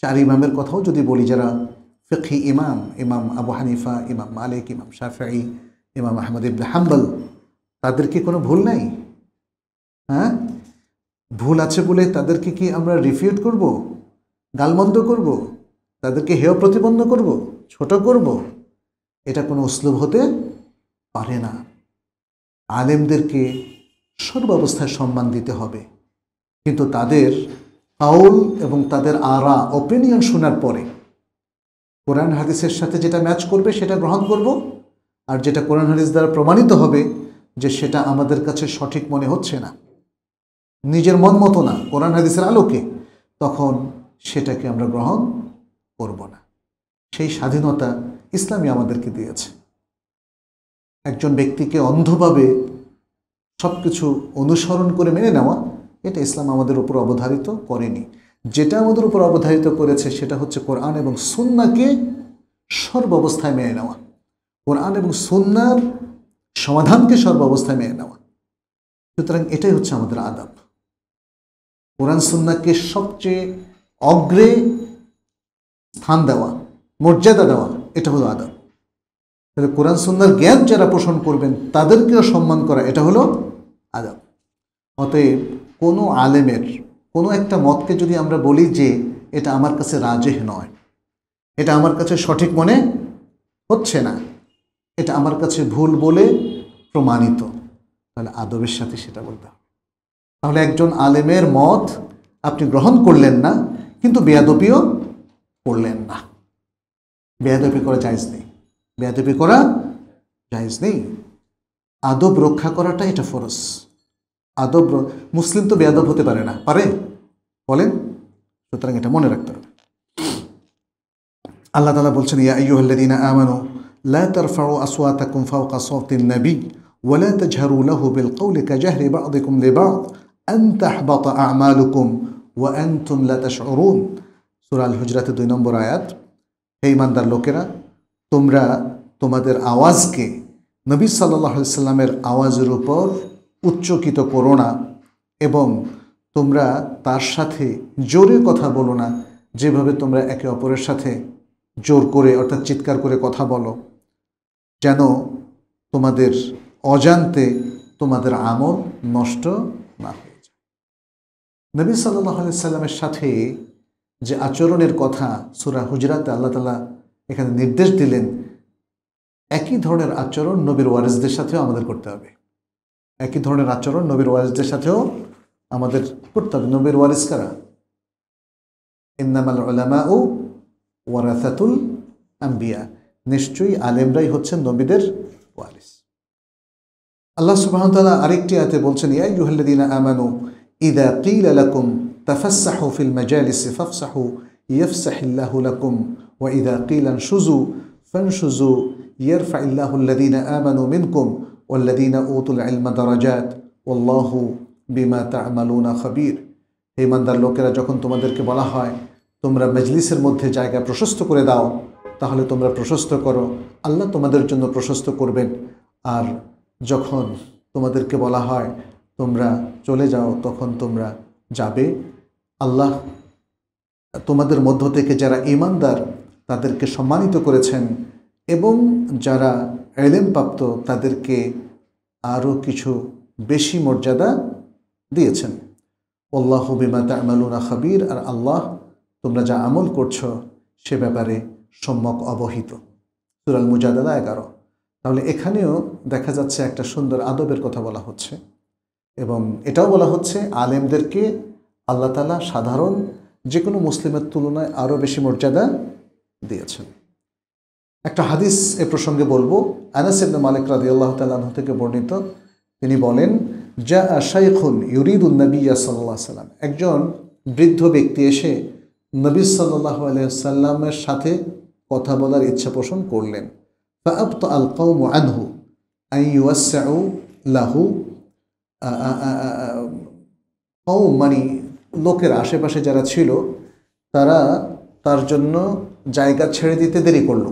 চার ইমামের কথাও যদি বলি যারা ফিকি ইমাম ইমাম আবু হানিফা ইমাম মালিক ইমাম শাফি ইমাম আহমদ ইবনে হাম্বল তাদের কি কোনো ভুল নাই হ্যাঁ ভুল আছে বলে তাদেরকে কি আমরা রিফিউট করব গালমন্দ করব তাদেরকে হেয় প্রতিপন্ন করব ছোট করব এটা কোনো অশ্লুব হতে পারে না আলেমদেরকে সর্বাবস্থায় সম্মান দিতে হবে কিন্তু তাদের কাউল এবং তাদের আরা ওপিনিয়ন শোনার পরে কোরআন হাদিসের সাথে যেটা ম্যাচ করবে সেটা গ্রহণ করব আর যেটা কোরআন হাদিস দ্বারা প্রমাণিত হবে যে সেটা আমাদের কাছে সঠিক মনে হচ্ছে না নিজের মন মতো না কোরআন হাদিসের আলোকে তখন সেটাকে আমরা গ্রহণ করব না সেই স্বাধীনতা ইসলামী আমাদেরকে দিয়েছে একজন ব্যক্তিকে অন্ধভাবে সব কিছু অনুসরণ করে মেনে নেওয়া এটা ইসলাম আমাদের উপর অবধারিত করেনি যেটা আমাদের উপর অবধারিত করেছে সেটা হচ্ছে কোরআন এবং সুন্নাকে সর্বাবস্থায় মেনে নেওয়া কোরআন এবং সুন্নার সমাধানকে সর্বাবস্থায় মেনে নেওয়া সুতরাং এটাই হচ্ছে আমাদের আদাব কোরআন সুন্নাকে সবচেয়ে অগ্রে স্থান দেওয়া মর্যাদা দেওয়া এটা হলো আদব তাহলে কোরআন সুন্দর জ্ঞান যারা পোষণ করবেন তাদেরকেও সম্মান করা এটা হলো আদব অতএব কোনো আলেমের কোনো একটা মতকে যদি আমরা বলি যে এটা আমার কাছে রাজেহ নয় এটা আমার কাছে সঠিক মনে হচ্ছে না এটা আমার কাছে ভুল বলে প্রমাণিত তাহলে আদবের সাথে সেটা বলতে হবে তাহলে একজন আলেমের মত আপনি গ্রহণ করলেন না কিন্তু বেয়াদবিও করলেন না বেয়াদবি করা জায়জ নেই বেয়াদবি করা জায়জ নেই আদব রক্ষা করাটা এটা ফরস আদব মুসলিম তো বেয়াদব হতে পারে না পারে বলেন সুতরাং এটা মনে রাখতে হবে আল্লাহ তালা বলছেন ইয়া আইয়ুহল্লাদিনা আমানু লা তারফাউ আসওয়াতাকুম ফাওকা সাওতিন নবী ولا تجهروا له بالقول كجهر بعضكم لبعض أن تحبط أعمالكم وأنتم لا সুরাল হজরাতে দুই নম্বর আয়াত হে ইমানদার লোকেরা তোমরা তোমাদের আওয়াজকে নবী সাল্লাহ সাল্লামের আওয়াজের উপর উচ্চকিত করো না এবং তোমরা তার সাথে জোরে কথা বলো না যেভাবে তোমরা একে অপরের সাথে জোর করে অর্থাৎ চিৎকার করে কথা বলো যেন তোমাদের অজান্তে তোমাদের আমল নষ্ট না হয়ে যায় নবী সাল্লাহ আলাইসাল্লামের সাথে যে আচরণের কথা সুরা হুজরাতে আল্লাহ তালা এখানে নির্দেশ দিলেন একই ধরনের আচরণ নবীর ওয়ারেসদের সাথেও আমাদের করতে হবে একই ধরনের আচরণ নবীর ওয়ারেসদের সাথেও আমাদের করতে হবে নবীর ওয়ারিস কারা ইন্নামাল আলামা ও ওয়ারাসাতুল আম্বিয়া নিশ্চয়ই আলেমরাই হচ্ছেন নবীদের ওয়ারিস আল্লাহ সুবাহ আরেকটি আয়তে বলছেন ইয়া ইউহল্লাদিনা আমানু ইদা কিল আলাকুম তাফাসাহু ফিল মাজালিসি ফাফসাহু ইয়ফসাহ ইল্লাহু লাকুম ওয়া ইদা কিলান সুজু ফানসুজু ইয়ারফা ইল্লাহু আল্লাযীনা আমানু মিনকুম ওয়াল্লাযীনা উতুল ইলমা দারাজাত ওয়াল্লাহু বিমা তা'মালুনা খাবীর হে ইমানদার লোকেরা যখন তোমাদেরকে বলা হয় তোমরা মজলিসের মধ্যে জায়গা প্রশস্ত করে দাও তাহলে তোমরা প্রশস্ত করো আল্লাহ তোমাদের জন্য প্রশস্ত করবেন আর যখন তোমাদেরকে বলা হয় তোমরা চলে যাও তখন তোমরা যাবে আল্লাহ তোমাদের মধ্য থেকে যারা ইমানদার তাদেরকে সম্মানিত করেছেন এবং যারা এলেম প্রাপ্ত তাদেরকে আরও কিছু বেশি মর্যাদা দিয়েছেন আল্লাহ বিমা তামালুনা খাবির আর আল্লাহ তোমরা যা আমল করছো সে ব্যাপারে সম্যক অবহিত সুরাল মুজাদা এগারো তাহলে এখানেও দেখা যাচ্ছে একটা সুন্দর আদবের কথা বলা হচ্ছে এবং এটাও বলা হচ্ছে আলেমদেরকে আল্লাহ তালা সাধারণ যে কোনো মুসলিমের তুলনায় আরও বেশি মর্যাদা দিয়েছেন একটা হাদিস এ প্রসঙ্গে বলবো আনাস ইবনে মালিক রাজি আল্লাহ তাল্লাহ থেকে বর্ণিত তিনি বলেন যা খুন ইউরিদ উন্নবী সাল্লাহ সাল্লাম একজন বৃদ্ধ ব্যক্তি এসে নবী সাল্লাহ আলাইসাল্লামের সাথে কথা বলার ইচ্ছা পোষণ করলেন فأبطأ القوم عنه أن يوسعوا লোকের আশেপাশে যারা ছিল তারা তার জন্য জায়গা ছেড়ে দিতে দেরি করল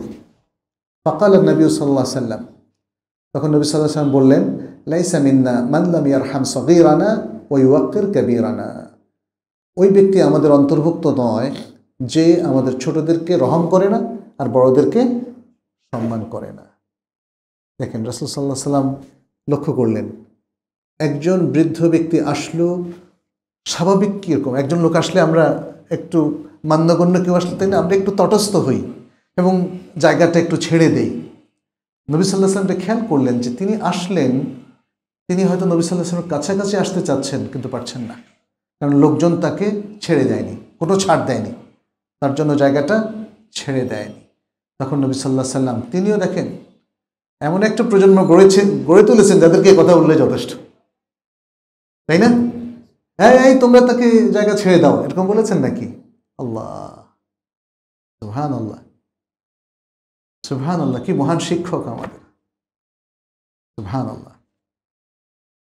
ফাকাল নবী সাল্লাহ সাল্লাম তখন নবী সাল্লাহ সাল্লাম বললেন লাইসা মিন্না মানলাম ইয়ারহাম সগিরানা ওই ওয়াক্কের কাবিরানা ওই ব্যক্তি আমাদের অন্তর্ভুক্ত নয় যে আমাদের ছোটদেরকে রহম করে না আর বড়দেরকে সম্মান করে না দেখেন রসুল সাল্লাহ সাল্লাম লক্ষ্য করলেন একজন বৃদ্ধ ব্যক্তি আসলো স্বাভাবিক কীরকম একজন লোক আসলে আমরা একটু মান্যগণ্য কেউ আসলে তাই না আমরা একটু তটস্থ হই এবং জায়গাটা একটু ছেড়ে দেই নবী সাল্লাহ সাল্লামটা খেয়াল করলেন যে তিনি আসলেন তিনি হয়তো নবী সাল্লাহ সাল্লামের কাছাকাছি আসতে চাচ্ছেন কিন্তু পারছেন না কারণ লোকজন তাকে ছেড়ে দেয়নি কোনো ছাড় দেয়নি তার জন্য জায়গাটা ছেড়ে দেয়নি তখন নবী সাল্লাহ সাল্লাম তিনিও দেখেন এমন একটা প্রজন্ম গড়েছেন গড়ে তুলেছেন যাদেরকে কথা বললে যথেষ্ট তাই না হ্যাঁ এই তোমরা তাকে জায়গা ছেড়ে দাও এরকম বলেছেন নাকি আল্লাহ সুহান আল্লাহ সুহান আল্লাহ কি মহান শিক্ষক আমাদের সুহান আল্লাহ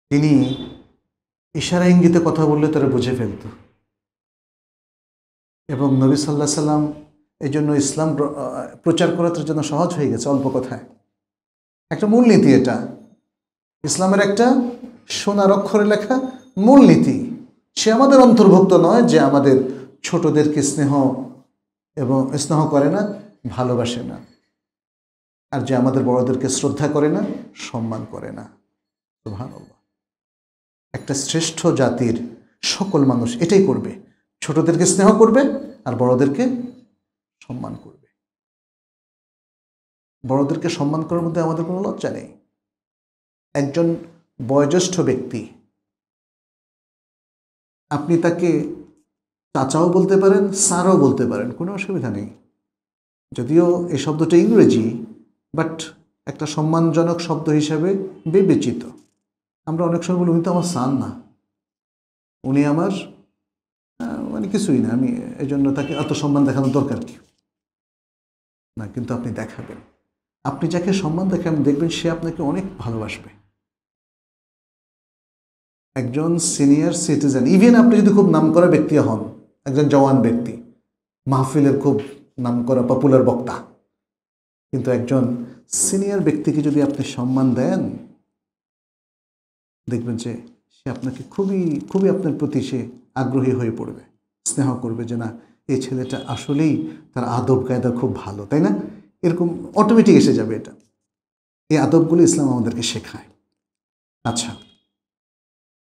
তিনি ইশারা ইঙ্গিতে কথা বললে তারা বুঝে ফেলত এবং নবী সাল্লাহ সাল্লাম এই জন্য ইসলাম প্রচার করা তার জন্য সহজ হয়ে গেছে অল্প কথায় একটা মূলনীতি এটা ইসলামের একটা সোনার অক্ষরে লেখা মূলনীতি সে আমাদের অন্তর্ভুক্ত নয় যে আমাদের ছোটদেরকে স্নেহ এবং স্নেহ করে না ভালোবাসে না আর যে আমাদের বড়দেরকে শ্রদ্ধা করে না সম্মান করে না ভালো একটা শ্রেষ্ঠ জাতির সকল মানুষ এটাই করবে ছোটদেরকে স্নেহ করবে আর বড়দেরকে সম্মান করবে বড়দেরকে সম্মান করার মধ্যে আমাদের কোনো লজ্জা নেই একজন বয়োজ্যেষ্ঠ ব্যক্তি আপনি তাকে চাচাও বলতে পারেন স্যারও বলতে পারেন কোনো অসুবিধা নেই যদিও এই শব্দটা ইংরেজি বাট একটা সম্মানজনক শব্দ হিসাবে বিবেচিত আমরা অনেক সময় বলি উনি তো আমার সান না উনি আমার মানে কিছুই না আমি এই জন্য তাকে এত সম্মান দেখানোর দরকার কি না কিন্তু আপনি দেখাবেন আপনি যাকে সম্মান দেখেন দেখবেন সে আপনাকে অনেক ভালোবাসবে একজন সিনিয়র সিটিজেন ইভেন আপনি যদি খুব নাম করা ব্যক্তি হন একজন জওয়ান ব্যক্তি মাহফিলের খুব নাম করা পপুলার বক্তা কিন্তু একজন সিনিয়র ব্যক্তিকে যদি আপনি সম্মান দেন দেখবেন যে সে আপনাকে খুবই খুবই আপনার প্রতি সে আগ্রহী হয়ে পড়বে স্নেহ করবে যে না এই ছেলেটা আসলেই তার আদব কায়দা খুব ভালো তাই না এরকম অটোমেটিক এসে যাবে এটা এই আদবগুলো ইসলাম আমাদেরকে শেখায় আচ্ছা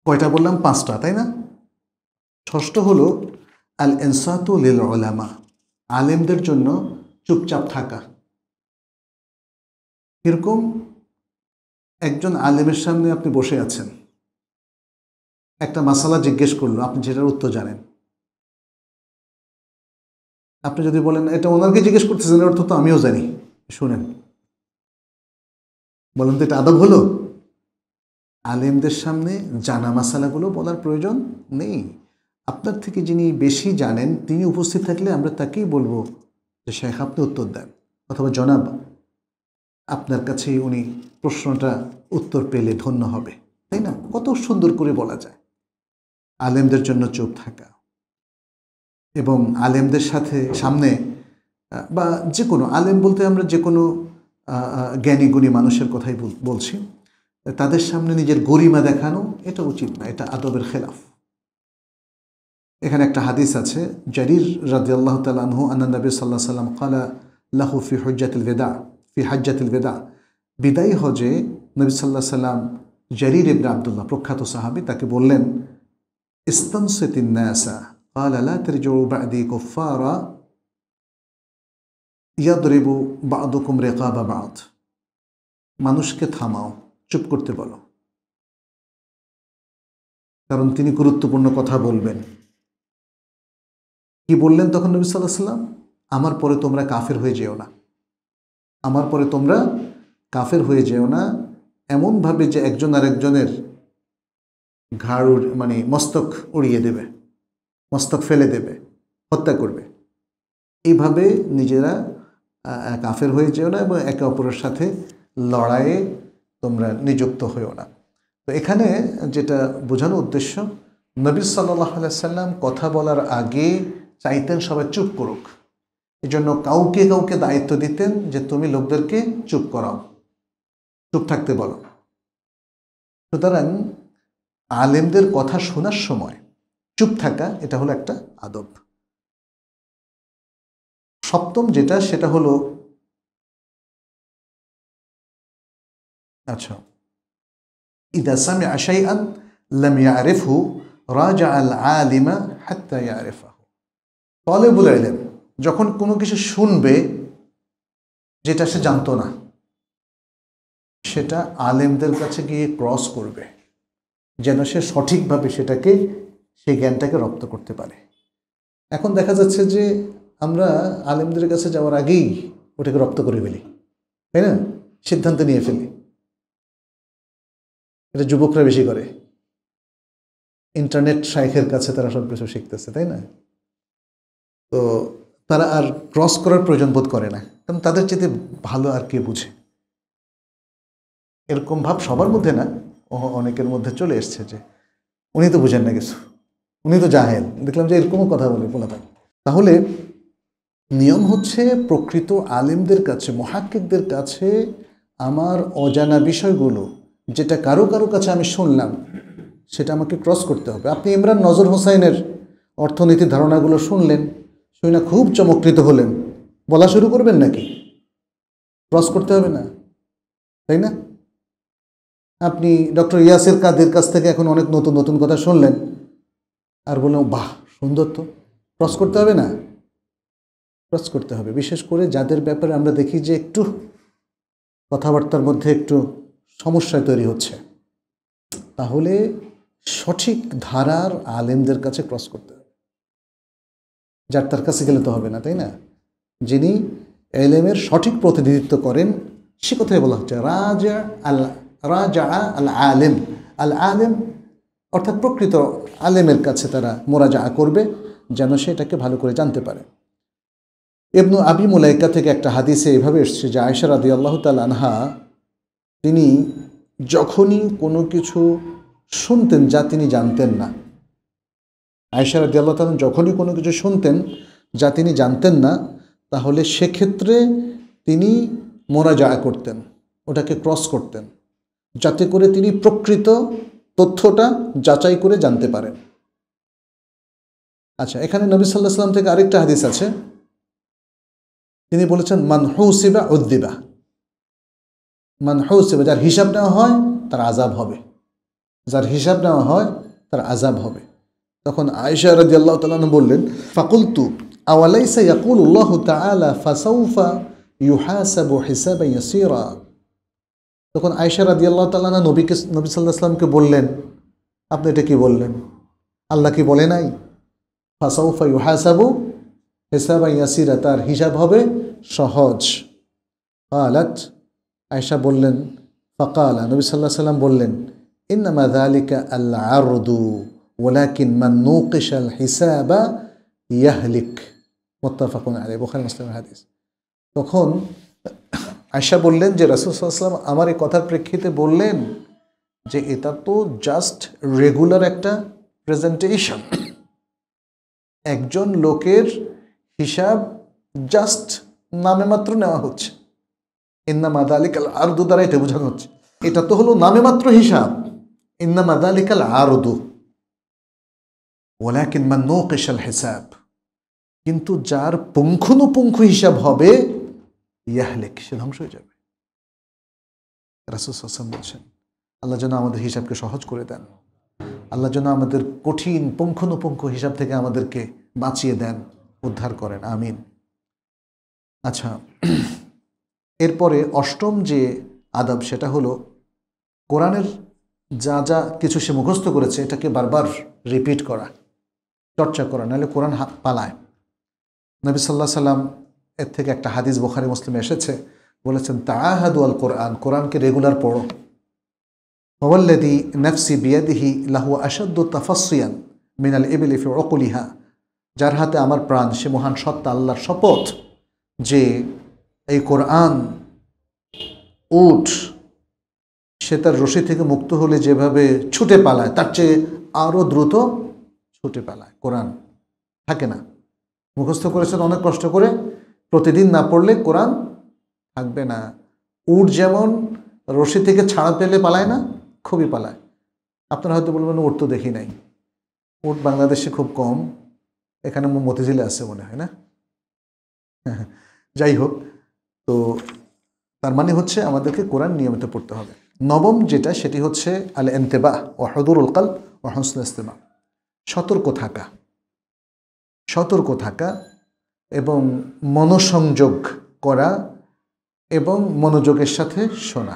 কয়টা বললাম পাঁচটা তাই না ষষ্ঠ হলো আল এনসাতু লিল ওলামা আলেমদের জন্য চুপচাপ থাকা কিরকম একজন আলেমের সামনে আপনি বসে আছেন একটা মাসালা জিজ্ঞেস করলো আপনি যেটার উত্তর জানেন আপনি যদি বলেন এটা ওনারকে জিজ্ঞেস করতেছেন অর্থ তো আমিও জানি শুনেন বলেন তো এটা আদব হলো আলেমদের সামনে জানা মাসালাগুলো বলার প্রয়োজন নেই আপনার থেকে যিনি বেশি জানেন তিনি উপস্থিত থাকলে আমরা তাকেই বলবো যে শেখ আপনি উত্তর দেন অথবা জনাব আপনার কাছে উনি প্রশ্নটা উত্তর পেলে ধন্য হবে তাই না কত সুন্দর করে বলা যায় আলেমদের জন্য চুপ থাকা এবং আলেমদের সাথে সামনে বা যে কোনো আলেম বলতে আমরা যে কোনো জ্ঞানীগুণী মানুষের কথাই বলছি তাদের সামনে নিজের গরিমা দেখানো এটা উচিত না এটা আদবের খেলাফ এখানে একটা হাদিস আছে জারির রাজি আল্লাহ তালু আন্না নবী সাল্লাহ সাল্লাম কালা লাহু ফি হজ্জাতুল বেদা ফি হাজ্জাতুল বেদা বিদায়ী হজে নবী সাল্লাহ সাল্লাম জারির ইবনে আবদুল্লাহ প্রখ্যাত সাহাবি তাকে বললেন ইস্তানসেতিন তের قال لا ترجعوا بعدي كفارا يضرب কুমরে কাবা بعض মানুষকে থামাও চুপ করতে বলো কারণ তিনি গুরুত্বপূর্ণ কথা বলবেন কি বললেন তখন নবী সাল্লাহ সাল্লাম আমার পরে তোমরা কাফের হয়ে যেও না আমার পরে তোমরা কাফের হয়ে যেও না এমনভাবে যে একজন আরেকজনের ঘাড় মানে মস্তক উড়িয়ে দেবে মস্তক ফেলে দেবে হত্যা করবে এইভাবে নিজেরা কাফের হয়ে যেও না এবং একে অপরের সাথে লড়াইয়ে তোমরা নিযুক্ত হইও না তো এখানে যেটা বোঝানোর উদ্দেশ্য নবী সাল্লাহ সাল্লাম কথা বলার আগে চাইতেন সবাই চুপ করুক এই জন্য কাউকে কাউকে দায়িত্ব দিতেন যে তুমি লোকদেরকে চুপ করাও চুপ থাকতে বলো সুতরাং আলেমদের কথা শোনার সময় চুপ থাকা এটা হলো একটা আদব সপ্তম যেটা সেটা হলো আচ্ছা ইদা সামি আশাইআন লাম ইয়ারিফহু রাজা আল আলিমা হাত্তা ইয়ারিফাহু তলে যখন কোনো কিছু শুনবে যেটা সে জানতো না সেটা আলেমদের কাছে গিয়ে ক্রস করবে যেন সে সঠিকভাবে সেটাকে সেই জ্ঞানটাকে রপ্ত করতে পারে এখন দেখা যাচ্ছে যে আমরা আলেমদের কাছে যাওয়ার আগেই ওটাকে রপ্ত করে ফেলি তাই না সিদ্ধান্ত নিয়ে ফেলি এটা যুবকরা বেশি করে ইন্টারনেট শাইখের কাছে তারা সব কিছু শিখতেছে তাই না তো তারা আর ক্রস করার প্রয়োজন বোধ করে না কারণ তাদের চেয়ে ভালো আর কে বুঝে এরকম ভাব সবার মধ্যে না অনেকের মধ্যে চলে এসছে যে উনি তো বুঝেন না কিছু উনি তো জাহেন দেখলাম যে এরকমও কথা বলে বলা থাকে তাহলে নিয়ম হচ্ছে প্রকৃত আলেমদের কাছে মহাক্কিকদের কাছে আমার অজানা বিষয়গুলো যেটা কারো কারো কাছে আমি শুনলাম সেটা আমাকে ক্রস করতে হবে আপনি ইমরান নজর হোসাইনের অর্থনীতির ধারণাগুলো শুনলেন শুনে খুব চমকৃত হলেন বলা শুরু করবেন নাকি ক্রস করতে হবে না তাই না আপনি ডক্টর ইয়াসের কাদের কাছ থেকে এখন অনেক নতুন নতুন কথা শুনলেন আর বললাম বাহ সুন্দর তো ক্রস করতে হবে না ক্রস করতে হবে বিশেষ করে যাদের ব্যাপারে আমরা দেখি যে একটু কথাবার্তার মধ্যে একটু সমস্যায় তৈরি হচ্ছে তাহলে সঠিক ধারার আলেমদের কাছে ক্রস করতে হবে যার তার কাছে গেলে তো হবে না তাই না যিনি এলেমের সঠিক প্রতিনিধিত্ব করেন সে কথায় বলা হচ্ছে রাজা আল রাজা আল আলেম আল আলেম অর্থাৎ প্রকৃত আলেমের কাছে তারা মোরাজা করবে যেন সেটাকে ভালো করে জানতে পারে এবনু আবি মুলাইকা থেকে একটা হাদিসে এভাবে এসছে যে আয়সার আদি আল্লাহ তাল আনহা তিনি যখনই কোনো কিছু শুনতেন যা তিনি জানতেন না আয়সার আদিয়াল্লাহ যখনই কোনো কিছু শুনতেন যা তিনি জানতেন না তাহলে সেক্ষেত্রে তিনি মোরাজা করতেন ওটাকে ক্রস করতেন যাতে করে তিনি প্রকৃত তথ্যটা যাচাই করে জানতে পারেন আচ্ছা এখানে নবী সাল্লাহ সাল্লাম থেকে আরেকটা হাদিস আছে তিনি বলেছেন মান হৌসিবা উদ্দিবা মানহুস হবে যার হিসাব নেওয়া হয় তার আজাব হবে যার হিসাব নেওয়া হয় তার আজাব হবে তখন আয়সা রাজি আল্লাহ তালন বললেন ফাকুলতু আওয়ালাইসা ইয়াকুল উল্লাহ তালা ফাসাউফা ইউহাসাবু হিসাবে ইয়াসিরা তখন আয়সা রাজি আল্লাহ তাল্লাহ নবীকে নবী সাল্লাহ আসলামকে বললেন আপনি এটা কি বললেন আল্লাহ কি বলে নাই ফাসাউফা ইউহাসাবু হিসাবা ইয়াসিরা তার হিসাব হবে সহজ আলাত আয়সা বললেন ফাঁকা আলা নবী সাল্লাহ সাল্লাম বললেন ইন্নামা দালিকা আল্লাহ আরদু ওলাকিন মান নৌকেশ আল হিসাবা ইয়াহলিক মোত্তাফাকুন আলী বোখারি মুসলিমের হাদিস তখন আয়সা বললেন যে রাসুলসাল্লাম আমার এই কথার প্রেক্ষিতে বললেন যে এটা তো জাস্ট রেগুলার একটা প্রেজেন্টেশন একজন লোকের হিসাব জাস্ট নামে মাত্র নেওয়া হচ্ছে ইন্না আর আরদু দ্বারা এটা বোঝানো হচ্ছে এটা তো হলো নামে মাত্র হিসাব ইন্না আর আরদু ওলাকিন কিংবা নো কেশাল হিসাব কিন্তু যার পুঙ্খানুপুঙ্খু হিসাব হবে ইয়াহলেক সে ধ্বংস হয়ে যাবে রাসুস হাসান বলছেন আল্লাহ যেন আমাদের হিসাবকে সহজ করে দেন আল্লাহ যেন আমাদের কঠিন পুঙ্খানুপুঙ্খ হিসাব থেকে আমাদেরকে বাঁচিয়ে দেন উদ্ধার করেন আমিন আচ্ছা এরপরে অষ্টম যে আদাব সেটা হলো কোরআনের যা যা কিছু সে মুখস্থ করেছে এটাকে বারবার রিপিট করা চর্চা করা নাহলে কোরআন পালায় নবী সাল্লাহ সাল্লাম এর থেকে একটা হাদিস বোখারি মুসলিম এসেছে বলেছেন তাহাদু আল কোরআন কোরআনকে রেগুলার পড়ো মোবাল্লাদি নফসি বিয়াদিহি লাহু আসাদ্দ তাফাসিয়ান মিনাল এবিল ইফি অকুলিহা যার হাতে আমার প্রাণ সে মহান সত্তা আল্লাহর শপথ যে এই কোরআন উঠ সে তার রশি থেকে মুক্ত হলে যেভাবে ছুটে পালায় তার চেয়ে আরও দ্রুত ছুটে পালায় কোরআন থাকে না মুখস্থ করেছেন অনেক কষ্ট করে প্রতিদিন না পড়লে কোরআন থাকবে না উট যেমন রশি থেকে ছাড়া পেলে পালায় না খুবই পালায় আপনারা হয়তো বলবেন উট তো দেখি নাই উট বাংলাদেশে খুব কম এখানে মতিঝিলে আছে মনে হয় না যাই হোক তো তার মানে হচ্ছে আমাদেরকে কোরআন নিয়মিত পড়তে হবে নবম যেটা সেটি হচ্ছে আল এন্তেবাহ ও হদুরুল কাল ও হসন ইস্তেমা সতর্ক থাকা সতর্ক থাকা এবং মনসংযোগ করা এবং মনোযোগের সাথে শোনা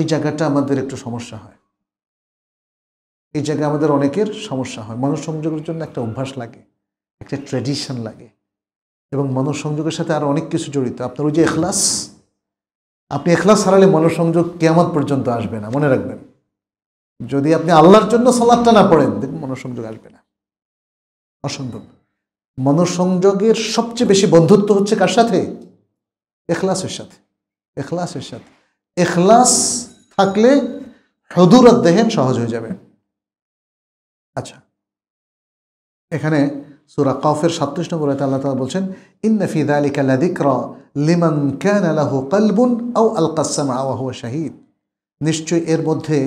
এই জায়গাটা আমাদের একটু সমস্যা হয় এই জায়গায় আমাদের অনেকের সমস্যা হয় মনসংযোগের জন্য একটা অভ্যাস লাগে একটা ট্রেডিশন লাগে এবং মনঃসংযোগের সাথে আর অনেক কিছু জড়িত আপনার ওই যে এখলাস আপনি এখলাস হারালে মনঃসংযোগ কেমন পর্যন্ত আসবে না মনে রাখবেন যদি আপনি আল্লাহর জন্য সালাদটা না পড়েন দেখুন মনঃসংযোগ আসবে না অসম্ভব মনঃসংযোগের সবচেয়ে বেশি বন্ধুত্ব হচ্ছে কার সাথে এখলাসের সাথে এখলাসের সাথে এখলাস থাকলে হদুরত দেহেন সহজ হয়ে যাবে আচ্ছা এখানে সুরা কফের সাতত্রিশ নম্বর আয়তে আল্লাহ তালা বলছেন ইন্নফিদ আলী কালাদিক্র লিমন ক্যান আলাহ কালবুন আউ আল কাসাম আওয়াহ শাহিদ নিশ্চয় এর মধ্যে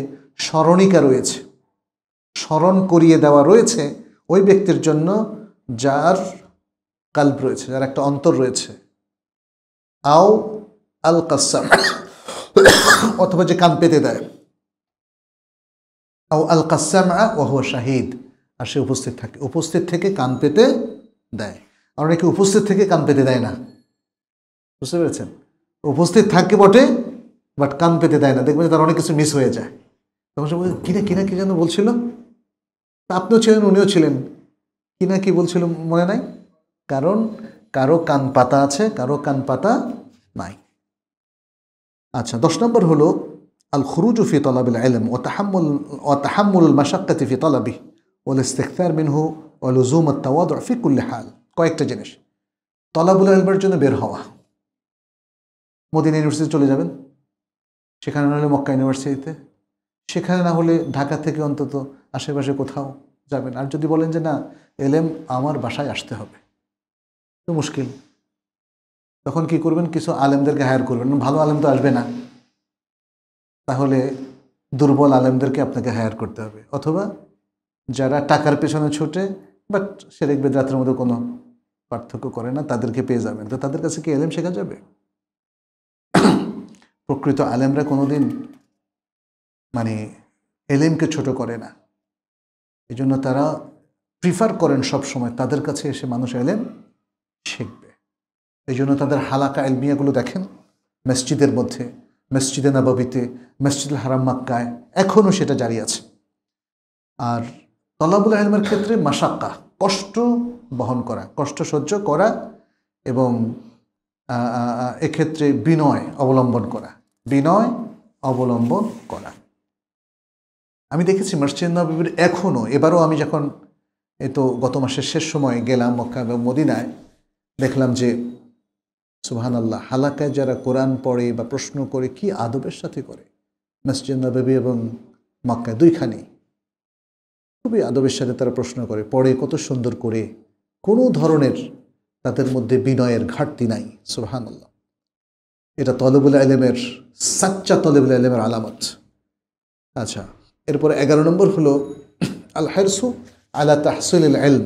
স্মরণিকা রয়েছে স্মরণ করিয়ে দেওয়া রয়েছে ওই ব্যক্তির জন্য যার কাল্প রয়েছে যার একটা অন্তর রয়েছে আও আল কাসাম অথবা যে কান পেতে দেয় আও আল কাসাম আহ ওহ শাহিদ আর সে উপস্থিত থাকে উপস্থিত থেকে কান পেতে দেয় আর অনেকে উপস্থিত থেকে কান পেতে দেয় না বুঝতে পেরেছেন উপস্থিত থাকে বটে বাট কান পেতে দেয় না দেখবেন তার অনেক কিছু মিস হয়ে যায় তখন সে বলছে কিনা কিনা কি যেন বলছিল তা আপনিও ছিলেন উনিও ছিলেন কিনা কি বলছিল মনে নাই কারণ কারো কান পাতা আছে কারো কান পাতা নাই আচ্ছা দশ নম্বর হলো আল খরুজ ফি তলাবিল আলম ও তাহাম্মুল ও তাহাম্মুল মাসাক্কাতি ফি তলাবি ওল ইস্তেকতার মিনহু ওল উজুম আত্মাওয়াদ ফি কুল্লি হাল কয়েকটা জিনিস তলাবুল আলমের জন্য বের হওয়া মদিনা ইউনিভার্সিটি চলে যাবেন সেখানে না হলে মক্কা ইউনিভার্সিটিতে সেখানে না হলে ঢাকা থেকে অন্তত আশেপাশে কোথাও যাবেন আর যদি বলেন যে না এলএম আমার বাসায় আসতে হবে তো মুশকিল তখন কি করবেন কিছু আলেমদেরকে হায়ার করবেন ভালো আলেম তো আসবে না তাহলে দুর্বল আলেমদেরকে আপনাকে হায়ার করতে হবে অথবা যারা টাকার পেছনে ছোটে বাট সেরেক বেদাতের মধ্যে কোনো পার্থক্য করে না তাদেরকে পেয়ে যাবেন তো তাদের কাছে কি এলেম শেখা যাবে প্রকৃত আলেমরা কোনোদিন মানে এলেমকে ছোট করে না এই জন্য তারা প্রিফার করেন সব সময় তাদের কাছে এসে মানুষ এলেম শিখবে এই জন্য তাদের হালাকা এলমিয়াগুলো দেখেন মসজিদের মধ্যে মসজিদে নাবাবিতে মসজিদ হারাম মাক্কায় এখনও সেটা জারি আছে আর তলাবুল আহমের ক্ষেত্রে মাসাক্কা কষ্ট বহন করা কষ্ট সহ্য করা এবং এক্ষেত্রে বিনয় অবলম্বন করা বিনয় অবলম্বন করা আমি দেখেছি মার্চেন নবীর এখনও এবারও আমি যখন এ তো গত মাসের শেষ সময় গেলাম মক্কা এবং মদিনায় দেখলাম যে সুহান আল্লাহ হালাকায় যারা কোরআন পড়ে বা প্রশ্ন করে কি আদবের সাথে করে মসজিদ নবী এবং মক্কায় দুইখানি খুবই আদবের সাথে তারা প্রশ্ন করে পড়ে কত সুন্দর করে কোনো ধরনের তাদের মধ্যে বিনয়ের ঘাটতি নাই সুবাহান্লাহ এটা তলেবুল আলেমের সাচ্চা তলেবুল আলেমের আলামত আচ্ছা এরপর এগারো নম্বর হলো আল হারসু আলা তাহসুল এলম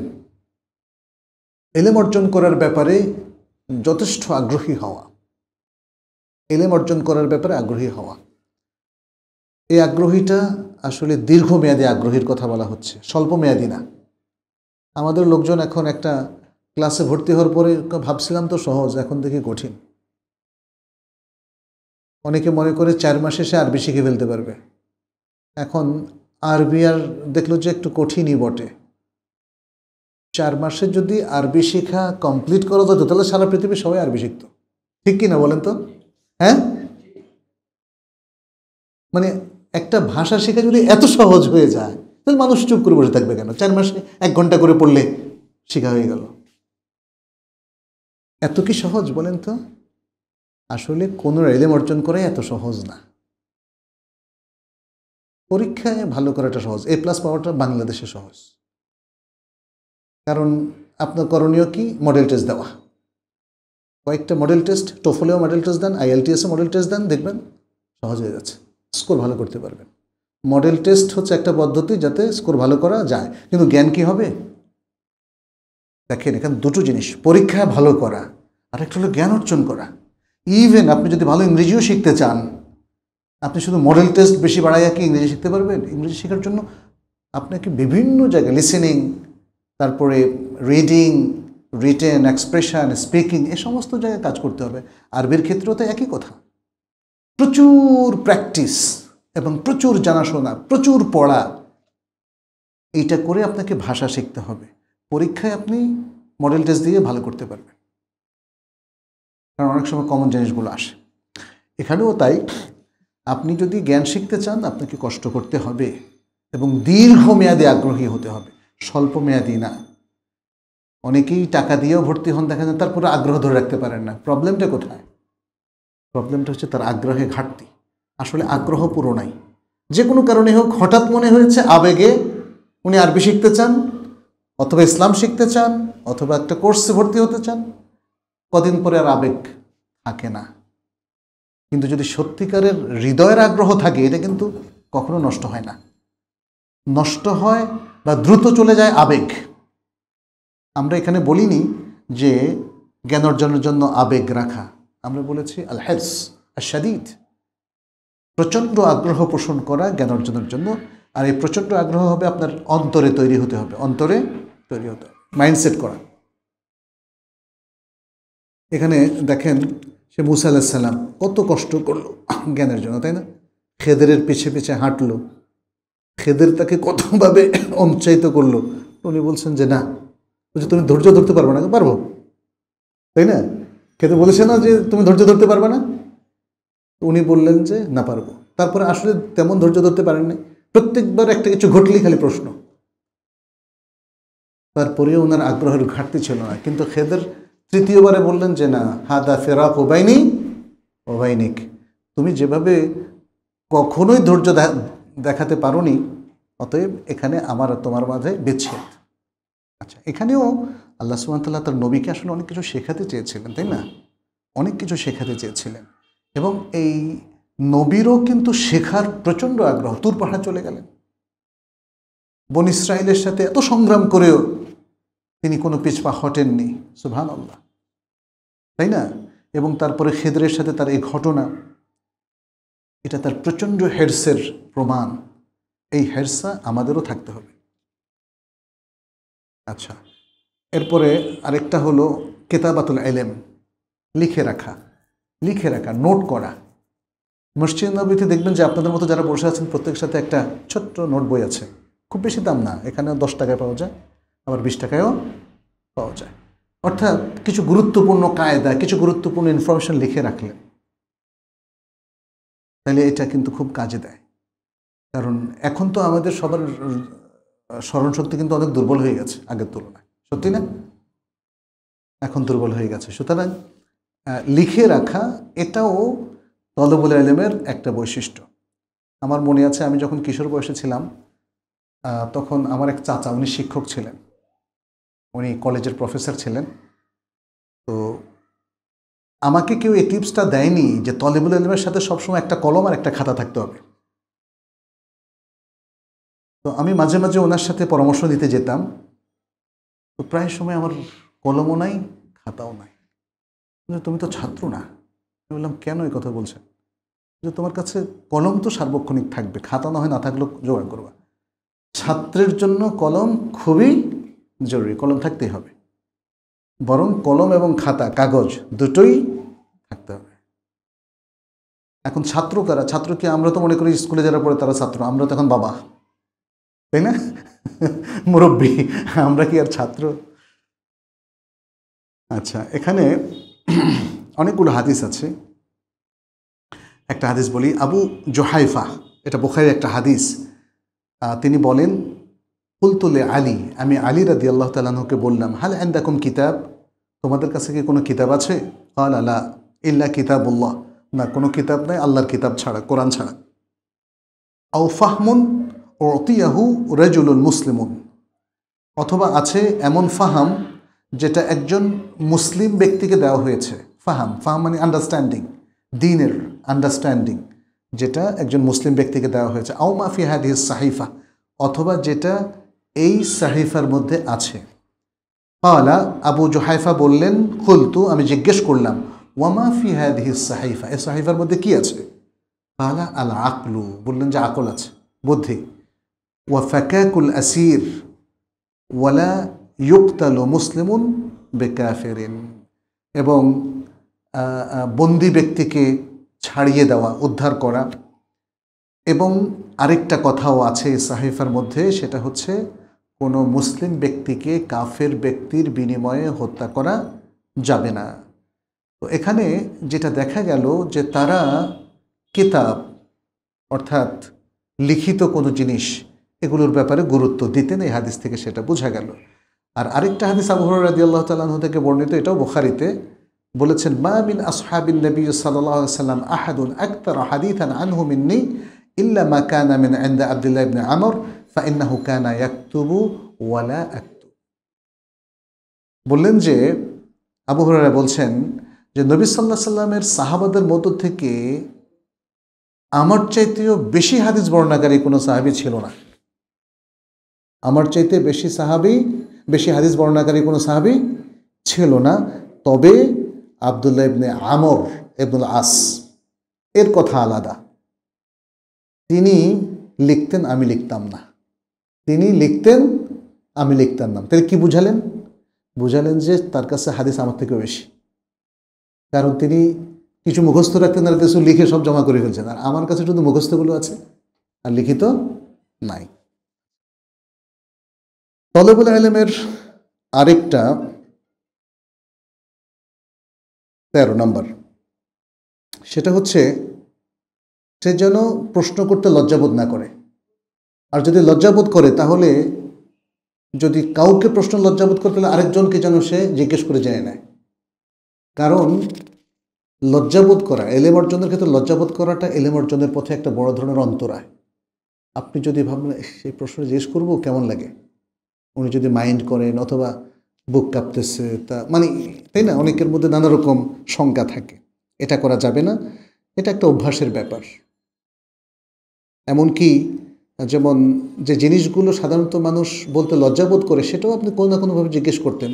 এলেম অর্জন করার ব্যাপারে যথেষ্ট আগ্রহী হওয়া এলেম অর্জন করার ব্যাপারে আগ্রহী হওয়া এই আগ্রহীটা আসলে দীর্ঘমেয়াদী আগ্রহীর কথা বলা হচ্ছে স্বল্পমেয়াদী না আমাদের লোকজন এখন একটা ক্লাসে ভর্তি হওয়ার পরে ভাবছিলাম তো সহজ এখন দেখি কঠিন অনেকে মনে করে চার মাসে সে আরবি শিখে ফেলতে পারবে এখন আরবি আর দেখলো যে একটু কঠিনই বটে চার মাসে যদি আরবি শিখা কমপ্লিট করা যেত তাহলে সারা পৃথিবী সবাই আরবি শিখত ঠিক কি না বলেন তো হ্যাঁ মানে একটা ভাষা শেখা যদি এত সহজ হয়ে যায় তাহলে মানুষ চুপ করে বসে থাকবে কেন চার মাসে এক ঘন্টা করে পড়লে শেখা হয়ে গেল এত কি সহজ বলেন তো আসলে কোনো রেলেম অর্জন করা এত সহজ না পরীক্ষায় ভালো করাটা সহজ এ প্লাস পাওয়াটা বাংলাদেশে সহজ কারণ আপনার করণীয় কি মডেল টেস্ট দেওয়া কয়েকটা মডেল টেস্ট টোফলেও মডেল টেস্ট দেন আইএলটিএসও মডেল টেস্ট দেন দেখবেন সহজ হয়ে যাচ্ছে স্কোর ভালো করতে পারবেন মডেল টেস্ট হচ্ছে একটা পদ্ধতি যাতে স্কোর ভালো করা যায় কিন্তু জ্ঞান কি হবে দেখেন এখানে দুটো জিনিস পরীক্ষায় ভালো করা আর একটা হলো জ্ঞান অর্জন করা ইভেন আপনি যদি ভালো ইংরেজিও শিখতে চান আপনি শুধু মডেল টেস্ট বেশি বাড়াইয়া কি ইংরেজি শিখতে পারবেন ইংরেজি শেখার জন্য আপনাকে বিভিন্ন জায়গায় লিসেনিং তারপরে রিডিং রিটেন এক্সপ্রেশন স্পিকিং এ সমস্ত জায়গায় কাজ করতে হবে আরবির ক্ষেত্রেও তো একই কথা প্রচুর প্র্যাকটিস এবং প্রচুর জানাশোনা প্রচুর পড়া এইটা করে আপনাকে ভাষা শিখতে হবে পরীক্ষায় আপনি মডেল টেস্ট দিয়ে ভালো করতে পারবেন কারণ অনেক সময় কমন জিনিসগুলো আসে এখানেও তাই আপনি যদি জ্ঞান শিখতে চান আপনাকে কষ্ট করতে হবে এবং দীর্ঘমেয়াদে আগ্রহী হতে হবে স্বল্প মেয়াদি না অনেকেই টাকা দিয়েও ভর্তি হন দেখা যায় তারপরে আগ্রহ ধরে রাখতে পারেন না প্রবলেমটা কোথায় প্রবলেমটা হচ্ছে তার আগ্রহে ঘাটতি আসলে আগ্রহ পুরো নাই যে কোনো কারণে হোক হঠাৎ মনে হয়েছে আবেগে উনি আরবি শিখতে চান অথবা ইসলাম শিখতে চান অথবা একটা কোর্সে ভর্তি হতে চান কদিন পরে আর আবেগ থাকে না কিন্তু যদি সত্যিকারের হৃদয়ের আগ্রহ থাকে এটা কিন্তু কখনো নষ্ট হয় না নষ্ট হয় বা দ্রুত চলে যায় আবেগ আমরা এখানে বলিনি যে জ্ঞান অর্জনের জন্য আবেগ রাখা আমরা বলেছি আল হেস আর সাদিদ প্রচণ্ড আগ্রহ পোষণ করা জ্ঞান অর্জনের জন্য আর এই প্রচণ্ড আগ্রহ হবে আপনার অন্তরে তৈরি হতে হবে অন্তরে তৈরি হতে হবে মাইন্ডসেট করা এখানে দেখেন সে মুসা আলাহিসাল্লাম কত কষ্ট করলো জ্ঞানের জন্য তাই না খেদেরের পিছে পিছে হাঁটলো খেদের তাকে কতভাবে অনুৎসাহিত করলো উনি বলছেন যে না বলছে তুমি ধৈর্য ধরতে পারবো না পারবো তাই না খেতে বলেছে না যে তুমি ধৈর্য ধরতে পারবে না উনি বললেন যে না পারবো তারপরে আসলে তেমন ধৈর্য ধরতে পারেননি প্রত্যেকবার একটা কিছু ঘটলেই খালি প্রশ্ন তারপরেও ওনার আগ্রহের ঘাটতি ছিল না কিন্তু খেদের তৃতীয়বারে বললেন যে না হাদা ফেরাক ওবাইনি ওবাইনিক তুমি যেভাবে কখনোই ধৈর্য দেখাতে পারোনি অতএব এখানে আমার তোমার মাঝে বেছে আচ্ছা এখানেও আল্লাহ সুবাহতাল্লাহ তার নবীকে আসলে অনেক কিছু শেখাতে চেয়েছিলেন তাই না অনেক কিছু শেখাতে চেয়েছিলেন এবং এই নবীরও কিন্তু শেখার প্রচণ্ড আগ্রহ তুর পাহাড় চলে গেলেন বন ইসরায়েলের সাথে এত সংগ্রাম করেও তিনি কোনো পিছপা হটেননি সুভান আল্লাহ তাই না এবং তারপরে খেদরের সাথে তার এই ঘটনা এটা তার প্রচণ্ড হেরসের প্রমাণ এই হেরসা আমাদেরও থাকতে হবে আচ্ছা এরপরে আরেকটা হলো কেতাবাতুল এলেম লিখে রাখা লিখে রাখা নোট করা মসজিদ নবীতে দেখবেন যে আপনাদের মতো যারা বসে আছেন প্রত্যেকের সাথে একটা ছোট্ট নোট বই আছে খুব বেশি দাম না এখানেও দশ টাকায় পাওয়া যায় আবার বিশ টাকায়ও পাওয়া যায় অর্থাৎ কিছু গুরুত্বপূর্ণ কায়দা কিছু গুরুত্বপূর্ণ ইনফরমেশন লিখে রাখলে তাহলে এটা কিন্তু খুব কাজে দেয় কারণ এখন তো আমাদের সবার স্মরণশক্তি কিন্তু অনেক দুর্বল হয়ে গেছে আগের তুলনায় সত্যি না এখন দুর্বল হয়ে গেছে সুতরাং লিখে রাখা এটাও তলবুল আলমের একটা বৈশিষ্ট্য আমার মনে আছে আমি যখন কিশোর বয়সে ছিলাম তখন আমার এক চাচা উনি শিক্ষক ছিলেন উনি কলেজের প্রফেসর ছিলেন তো আমাকে কেউ এই টিপসটা দেয়নি যে তলেবুল আলমের সাথে সবসময় একটা কলম আর একটা খাতা থাকতে হবে তো আমি মাঝে মাঝে ওনার সাথে পরামর্শ দিতে যেতাম তো প্রায় সময় আমার কলমও নাই খাতাও নাই তুমি তো ছাত্র না আমি বললাম কেন এই কথা বলছেন যে তোমার কাছে কলম তো সার্বক্ষণিক থাকবে খাতা না হয় না থাকলেও জোগাড় করবা ছাত্রের জন্য কলম খুবই জরুরি কলম থাকতেই হবে বরং কলম এবং খাতা কাগজ দুটোই থাকতে হবে এখন ছাত্র কারা ছাত্র কি আমরা তো মনে করি স্কুলে যারা পড়ে তারা ছাত্র আমরা তো এখন বাবা তাই না মুরব্বী আমরা কি আর ছাত্র আচ্ছা এখানে অনেকগুলো হাদিস আছে একটা হাদিস বলি আবু জোহাইফা এটা বোখারের একটা হাদিস তিনি বলেন ফুলতুলে আলী আমি আলী রাদি আল্লাহ তালাহকে বললাম হাল এন্দাকুম কিতাব তোমাদের কাছে কি কোনো কিতাব আছে কাল আলা ইল্লা উল্লাহ না কোনো কিতাব নাই আল্লাহর কিতাব ছাড়া কোরআন ছাড়া আও ফাহমুন অতিয়াহু রেজুলুল মুসলিমুন অথবা আছে এমন ফাহাম যেটা একজন মুসলিম ব্যক্তিকে দেওয়া হয়েছে ফাহাম ফাহাম মানে আন্ডারস্ট্যান্ডিং দিনের আন্ডারস্ট্যান্ডিং যেটা একজন মুসলিম ব্যক্তিকে দেওয়া হয়েছে আউমা ফিহাদ হিস সাহিফা অথবা যেটা এই সাহিফার মধ্যে আছে পাওয়ালা আবু জোহাইফা বললেন খুলতু আমি জিজ্ঞেস করলাম ওয়ামা ফিহাদ হিস সাহিফা এই সাহিফার মধ্যে কি আছে পাওয়ালা আল আকলু বললেন যে আকল আছে বুদ্ধি ওয়াফাকাকুল আসির ওয়ালা ইউক্তাল মুসলিমুন বেকাফেরিন এবং বন্দি ব্যক্তিকে ছাড়িয়ে দেওয়া উদ্ধার করা এবং আরেকটা কথাও আছে সাহিফার মধ্যে সেটা হচ্ছে কোনো মুসলিম ব্যক্তিকে কাফের ব্যক্তির বিনিময়ে হত্যা করা যাবে না তো এখানে যেটা দেখা গেল যে তারা কিতাব অর্থাৎ লিখিত কোনো জিনিস এগুলোর ব্যাপারে গুরুত্ব দিতেন এই হাদিস থেকে সেটা বোঝা গেল আর আরেকটা হাদিস আবহর রাজি আল্লাহ তালাহ থেকে বর্ণিত এটাও বোখারিতে বলেছেন মা আসহাবিন নবী সাল্লাম আহাদুন আক্তার হাদিথান আনহু মিন্নি ইল্লা মা কানা মিন আন্দা আবদুল্লাহ ইবনে আমর ফাইন্নাহু কানা ইয়াকতুবু ওয়ালা আক্তু বললেন যে আবহরারা বলছেন যে নবী সাল্লাহ সাল্লামের সাহাবাদের মতো থেকে আমার চাইতেও বেশি হাদিস বর্ণাকারী কোনো সাহাবি ছিল না আমার চাইতে বেশি সাহাবি বেশি হাদিস বর্ণাকারী কোনো সাহাবি ছিল না তবে আবদুল্লাহ ইবনে আমর ইবনুল আস এর কথা আলাদা তিনি লিখতেন আমি লিখতাম না তিনি লিখতেন আমি লিখতাম না তাহলে কি বুঝালেন বুঝালেন যে তার কাছে হাদিস আমার থেকে বেশি কারণ তিনি কিছু মুখস্থ রাখতেন আর কিছু লিখে সব জমা করে ফেলছেন আর আমার কাছে শুধু মুখস্থগুলো আছে আর লিখিত নাই তলেবুল আলমের আরেকটা তেরো নম্বর সেটা হচ্ছে সে যেন প্রশ্ন করতে লজ্জাবোধ না করে আর যদি লজ্জাবোধ করে তাহলে যদি কাউকে প্রশ্ন লজ্জাবোধ করে তাহলে আরেকজনকে যেন সে জিজ্ঞেস করে জেনে নেয় কারণ লজ্জাবোধ করা এলেম অর্জনের ক্ষেত্রে লজ্জাবোধ করাটা এলেম অর্জনের পথে একটা বড় ধরনের অন্তরায় আপনি যদি ভাবলেন সেই প্রশ্ন জিজ্ঞেস করবো কেমন লাগে উনি যদি মাইন্ড করেন অথবা বুক কাঁপতেছে তা মানে তাই না অনেকের মধ্যে নানা রকম শঙ্কা থাকে এটা করা যাবে না এটা একটা অভ্যাসের ব্যাপার এমনকি যেমন যে জিনিসগুলো সাধারণত মানুষ বলতে লজ্জাবোধ করে সেটাও আপনি কোনো না কোনোভাবে জিজ্ঞেস করতেন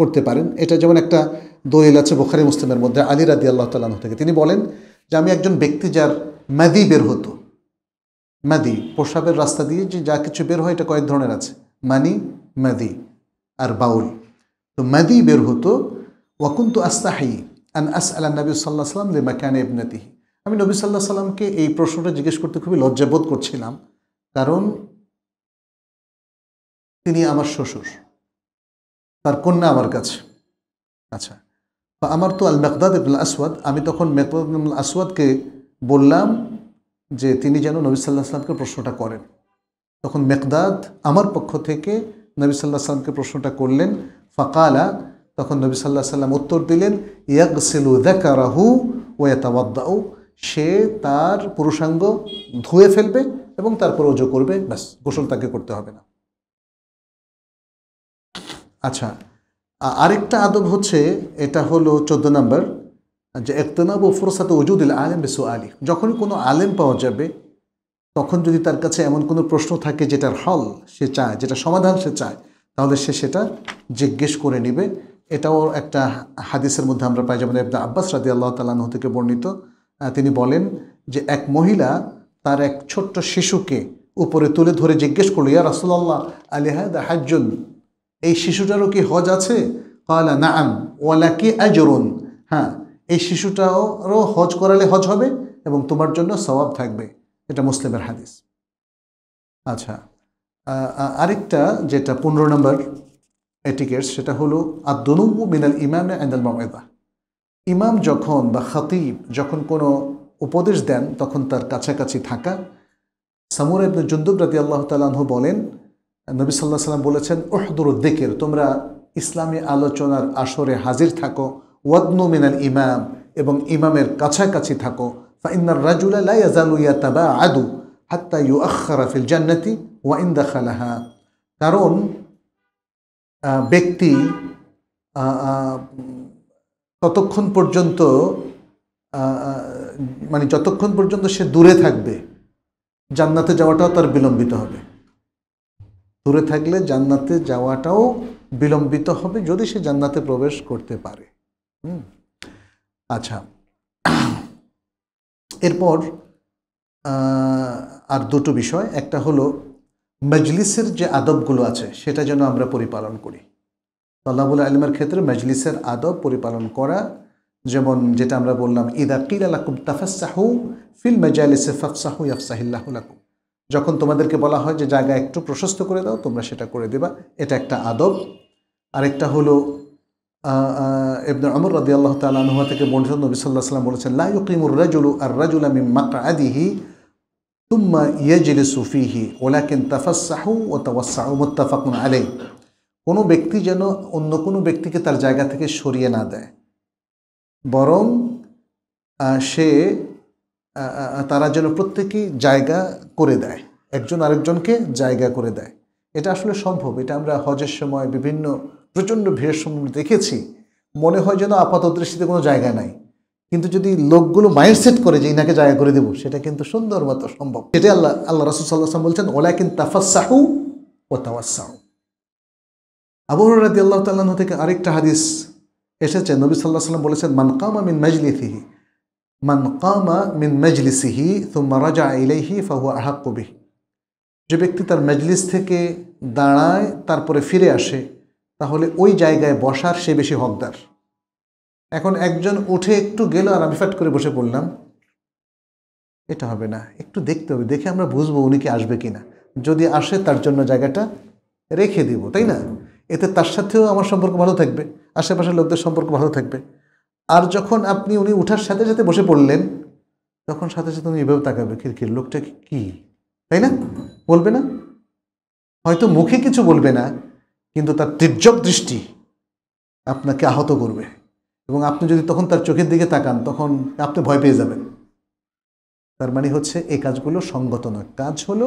করতে পারেন এটা যেমন একটা দলিল আছে বোখারি মুসলিমের মধ্যে আলী রাদি আল্লাহ তালাহ থেকে তিনি বলেন যে আমি একজন ব্যক্তি যার ম্যাদি বের হতো ম্যাদি প্রসাবের রাস্তা দিয়ে যে যা কিছু বের হয় এটা কয়েক ধরনের আছে মানি মাদি আর বাউল তো মাদি বের হতো ওয়াকুন্ত আস্তাহি আন আস আল্লাহ নবী সাল্লাহ সাল্লাম লে মাকানে ইবনাতিহি আমি নবী সাল্লাহ সাল্লামকে এই প্রশ্নটা জিজ্ঞেস করতে খুবই লজ্জাবোধ করছিলাম কারণ তিনি আমার শ্বশুর তার কন্যা আমার কাছে আচ্ছা বা আমার তো আল মেকদাদ ইবুল আসওয়াদ আমি তখন মেকদাদ আসওয়াদকে বললাম যে তিনি যেন নবী সাল্লাহ সাল্লামকে প্রশ্নটা করেন তখন মেকদাদ আমার পক্ষ থেকে নবী সাল্লাহ সাল্লামকে প্রশ্নটা করলেন ফাকালা তখন নবী সাল্লাহ সাল্লাম উত্তর দিলেন ইয়াকসেলু দেকারাহু ওয়াতাবাদ্দাউ সে তার পুরুষাঙ্গ ধুয়ে ফেলবে এবং তারপর ওজো করবে ব্যাস গোসল তাকে করতে হবে না আচ্ছা আরেকটা আদব হচ্ছে এটা হলো চোদ্দো নম্বর যে একতনাব ও ফুরসাতে ওজুদ আলেম বেসু আলী যখনই কোনো আলেম পাওয়া যাবে তখন যদি তার কাছে এমন কোনো প্রশ্ন থাকে যেটার হল সে চায় যেটা সমাধান সে চায় তাহলে সে সেটা জিজ্ঞেস করে নিবে এটাও একটা হাদিসের মধ্যে আমরা পাই যেমন এবদা আব্বাস রাদি আল্লাহ তালাহ থেকে বর্ণিত তিনি বলেন যে এক মহিলা তার এক ছোট্ট শিশুকে উপরে তুলে ধরে জিজ্ঞেস করল ইয়া রাসুল্লাহ দা হাজুন এই শিশুটারও কি হজ আছে কয়লা না আন ওয়ালা কি আজরুন হ্যাঁ এই শিশুটারও হজ করালে হজ হবে এবং তোমার জন্য স্বভাব থাকবে এটা মুসলিমের হাদিস আচ্ছা আরেকটা যেটা পনেরো নম্বর এটিকেট সেটা হলো আদনুবু মিনাল ইমাম আইনাল মামেদা ইমাম যখন বা খতিব যখন কোনো উপদেশ দেন তখন তার কাছাকাছি থাকা সামুর ইবনে জুন্দুব রাতি আল্লাহ তালাহু বলেন নবী সাল্লাহ সাল্লাম বলেছেন ওহদুর দিকের তোমরা ইসলামী আলোচনার আসরে হাজির থাকো ওয়াদনু মিনাল ইমাম এবং ইমামের কাছাকাছি থাকো فإن الرجل لا يزال يتباعد حتى يؤخر في الجنة وإن دخلها কারণ ব্যক্তি ততক্ষণ পর্যন্ত মানে যতক্ষণ পর্যন্ত সে দূরে থাকবে জান্নাতে যাওয়াটাও তার বিলম্বিত হবে দূরে থাকলে জান্নাতে যাওয়াটাও বিলম্বিত হবে যদি সে জান্নাতে প্রবেশ করতে পারে আচ্ছা এরপর আর দুটো বিষয় একটা হলো মজলিসের যে আদবগুলো আছে সেটা যেন আমরা পরিপালন করি তল্লাবুল আলমের ক্ষেত্রে মজলিসের আদব পরিপালন করা যেমন যেটা আমরা বললাম ইদা কিল আলাকুম তাফাসাহু ফিল মজালিসে ফাফসাহু আলাকুম যখন তোমাদেরকে বলা হয় যে জায়গা একটু প্রশস্ত করে দাও তোমরা সেটা করে দেবা এটা একটা আদব আরেকটা হলো ইবনে আমর রাদি আল্লাহ তালাহা থেকে বর্ণিত নবী সাল্লাহ সাল্লাম বলেছেন লাইকিমুর রাজুল আর রাজুল আমি মাকআদিহি তুম্মা ইয়াজলিসু ফিহি ওলাকিন তাফাসাহু ও তাওয়াসাহু মুত্তাফাকুন আলে কোনো ব্যক্তি যেন অন্য কোনো ব্যক্তিকে তার জায়গা থেকে সরিয়ে না দেয় বরং সে তারা যেন প্রত্যেকেই জায়গা করে দেয় একজন আরেকজনকে জায়গা করে দেয় এটা আসলে সম্ভব এটা আমরা হজের সময় বিভিন্ন প্রচণ্ড ভিড়ের সম্মুখে দেখেছি মনে হয় যেন আপাত দৃষ্টিতে কোনো জায়গা নাই কিন্তু যদি লোকগুলো মাইন্ডসেট করে যে ইনাকে জায়গা করে দেবো সেটা কিন্তু সুন্দর মতো সম্ভব সেটাই আল্লাহ আল্লাহ রসুল সাল্লাহ বলছেন ওলাকিন তাফাসাহু ও তাওয়াসাহু আবুর আল্লাহ তাল্লাহ থেকে আরেকটা হাদিস এসেছে নবী সাল্লাহ সাল্লাম বলেছেন মান কামা মিন মজলিথিহি মান কামা মিন মজলিসিহি তুমা রাজা ইলাইহি ফাহুয়া কবি যে ব্যক্তি তার মেজলিস থেকে দাঁড়ায় তারপরে ফিরে আসে তাহলে ওই জায়গায় বসার সে বেশি হকদার এখন একজন উঠে একটু গেল আর আমি ফ্যাট করে বসে পড়লাম এটা হবে না একটু দেখতে হবে দেখে আমরা বুঝবো উনি কি আসবে কি না যদি আসে তার জন্য জায়গাটা রেখে দিব তাই না এতে তার সাথেও আমার সম্পর্ক ভালো থাকবে আশেপাশের লোকদের সম্পর্ক ভালো থাকবে আর যখন আপনি উনি উঠার সাথে সাথে বসে পড়লেন তখন সাথে সাথে উনি এভাবে তাকাবে খিরখির লোকটা কি তাই না বলবে না হয়তো মুখে কিছু বলবে না কিন্তু তার তির্যক দৃষ্টি আপনাকে আহত করবে এবং আপনি যদি তখন তার চোখের দিকে তাকান তখন আপনি ভয় পেয়ে যাবেন তার মানে হচ্ছে এই কাজগুলো সঙ্গত নয় কাজ হলো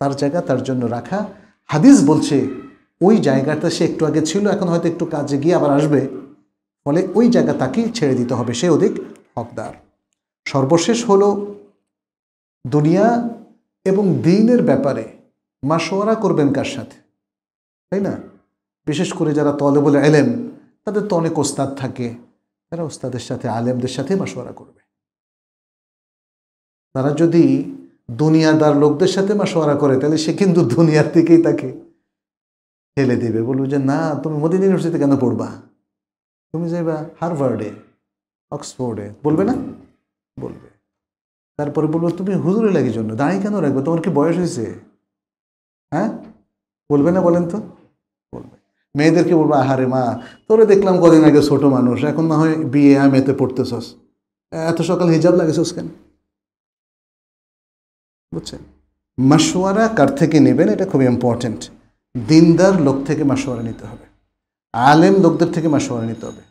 তার জায়গা তার জন্য রাখা হাদিস বলছে ওই জায়গাটা সে একটু আগে ছিল এখন হয়তো একটু কাজে গিয়ে আবার আসবে ফলে ওই জায়গা তাকেই ছেড়ে দিতে হবে সে অধিক হকদার সর্বশেষ হলো দুনিয়া এবং দিনের ব্যাপারে মাসোয়ারা করবেন কার সাথে তাই না বিশেষ করে যারা বলে এলেম তাদের তো অনেক ওস্তাদ থাকে তারা ওস্তাদের সাথে আলেমদের সাথে মাসোয়ারা করবে তারা যদি দুনিয়াদার লোকদের সাথে মাসোয়ারা করে তাহলে সে কিন্তু দুনিয়ার দিকেই তাকে ঠেলে দেবে বলবে যে না তুমি মোদিন ইউনিভার্সিটিতে কেন পড়বা তুমি যাইবা হারভার্ডে অক্সফোর্ডে বলবে না বলবে তারপরে বলবো তুমি হুজুরে লাগে জন্য দাঁড়িয়ে কেন রাখবে তোমার কি বয়স হয়েছে হ্যাঁ বলবে না বলেন তো মেয়েদেরকে বলবো আহারে মা তোরে দেখলাম কদিন আগে ছোট মানুষ এখন না হয় বিয়ে আমি এতে পড়তেছস এত সকাল হিজাব লাগেছস কেন বুঝছেন মাসোয়ারা কার থেকে নেবেন এটা খুবই ইম্পর্টেন্ট দিনদার লোক থেকে মাসোয়ারা নিতে হবে আলেম লোকদের থেকে মাসোয়ারা নিতে হবে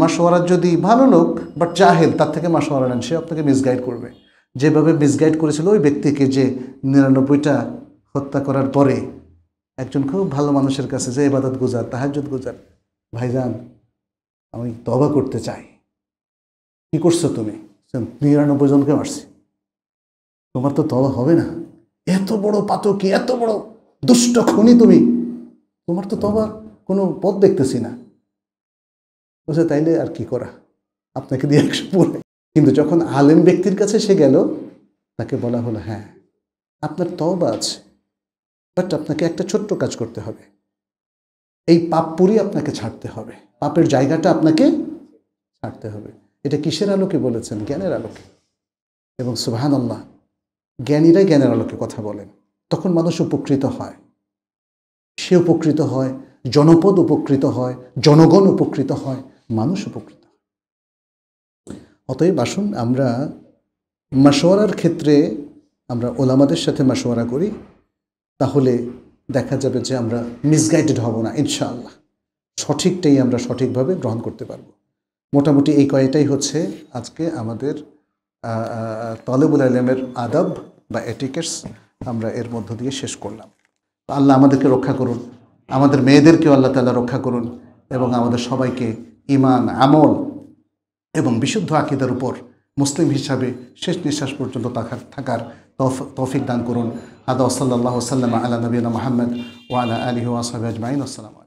মাসোয়ারা যদি ভালো লোক বাট চাহেল তার থেকে মাসোয়ারা নেন সে আপনাকে মিসগাইড করবে যেভাবে মিসগাইড করেছিল ওই ব্যক্তিকে যে নিরানব্বইটা হত্যা করার পরে একজন খুব ভালো মানুষের কাছে যে এবাদত গুজার তাহাজুদ গুজার ভাইজান আমি তবা করতে চাই কি করছো তুমি নিরানব্বই জনকে মারছি তোমার তো তবা হবে না এত বড় পাতকি এত বড় দুষ্ট খুনি তুমি তোমার তো তবার কোনো পথ দেখতেছি না বলছে তাইলে আর কি করা আপনাকে দিয়ে একশো পড়ে কিন্তু যখন আলেম ব্যক্তির কাছে সে গেল তাকে বলা হলো হ্যাঁ আপনার তবা আছে বাট আপনাকে একটা ছোট্ট কাজ করতে হবে এই পাপ পুরি আপনাকে ছাড়তে হবে পাপের জায়গাটা আপনাকে ছাড়তে হবে এটা কিসের আলোকে বলেছেন জ্ঞানের আলোকে এবং সুবাহান আল্লাহ জ্ঞানের আলোকে কথা বলেন তখন মানুষ উপকৃত হয় সে উপকৃত হয় জনপদ উপকৃত হয় জনগণ উপকৃত হয় মানুষ উপকৃত অতএব আসুন আমরা মাসোয়ারার ক্ষেত্রে আমরা ওলামাদের সাথে মাসোয়ারা করি তাহলে দেখা যাবে যে আমরা মিসগাইডেড হব না ইনশাআল্লাহ সঠিকটাই আমরা সঠিকভাবে গ্রহণ করতে পারব মোটামুটি এই কয়টাই হচ্ছে আজকে আমাদের তলেবুল আলমের আদব বা এটিকেটস আমরা এর মধ্য দিয়ে শেষ করলাম আল্লাহ আমাদেরকে রক্ষা করুন আমাদের মেয়েদেরকেও আল্লাহ তালা রক্ষা করুন এবং আমাদের সবাইকে ইমান আমল এবং বিশুদ্ধ আকিদার উপর মুসলিম হিসাবে শেষ নিঃশ্বাস পর্যন্ত থাকার توفيق دان كورون هذا وصلى الله وسلم على نبينا محمد وعلى آله وصحبه أجمعين والسلام عليكم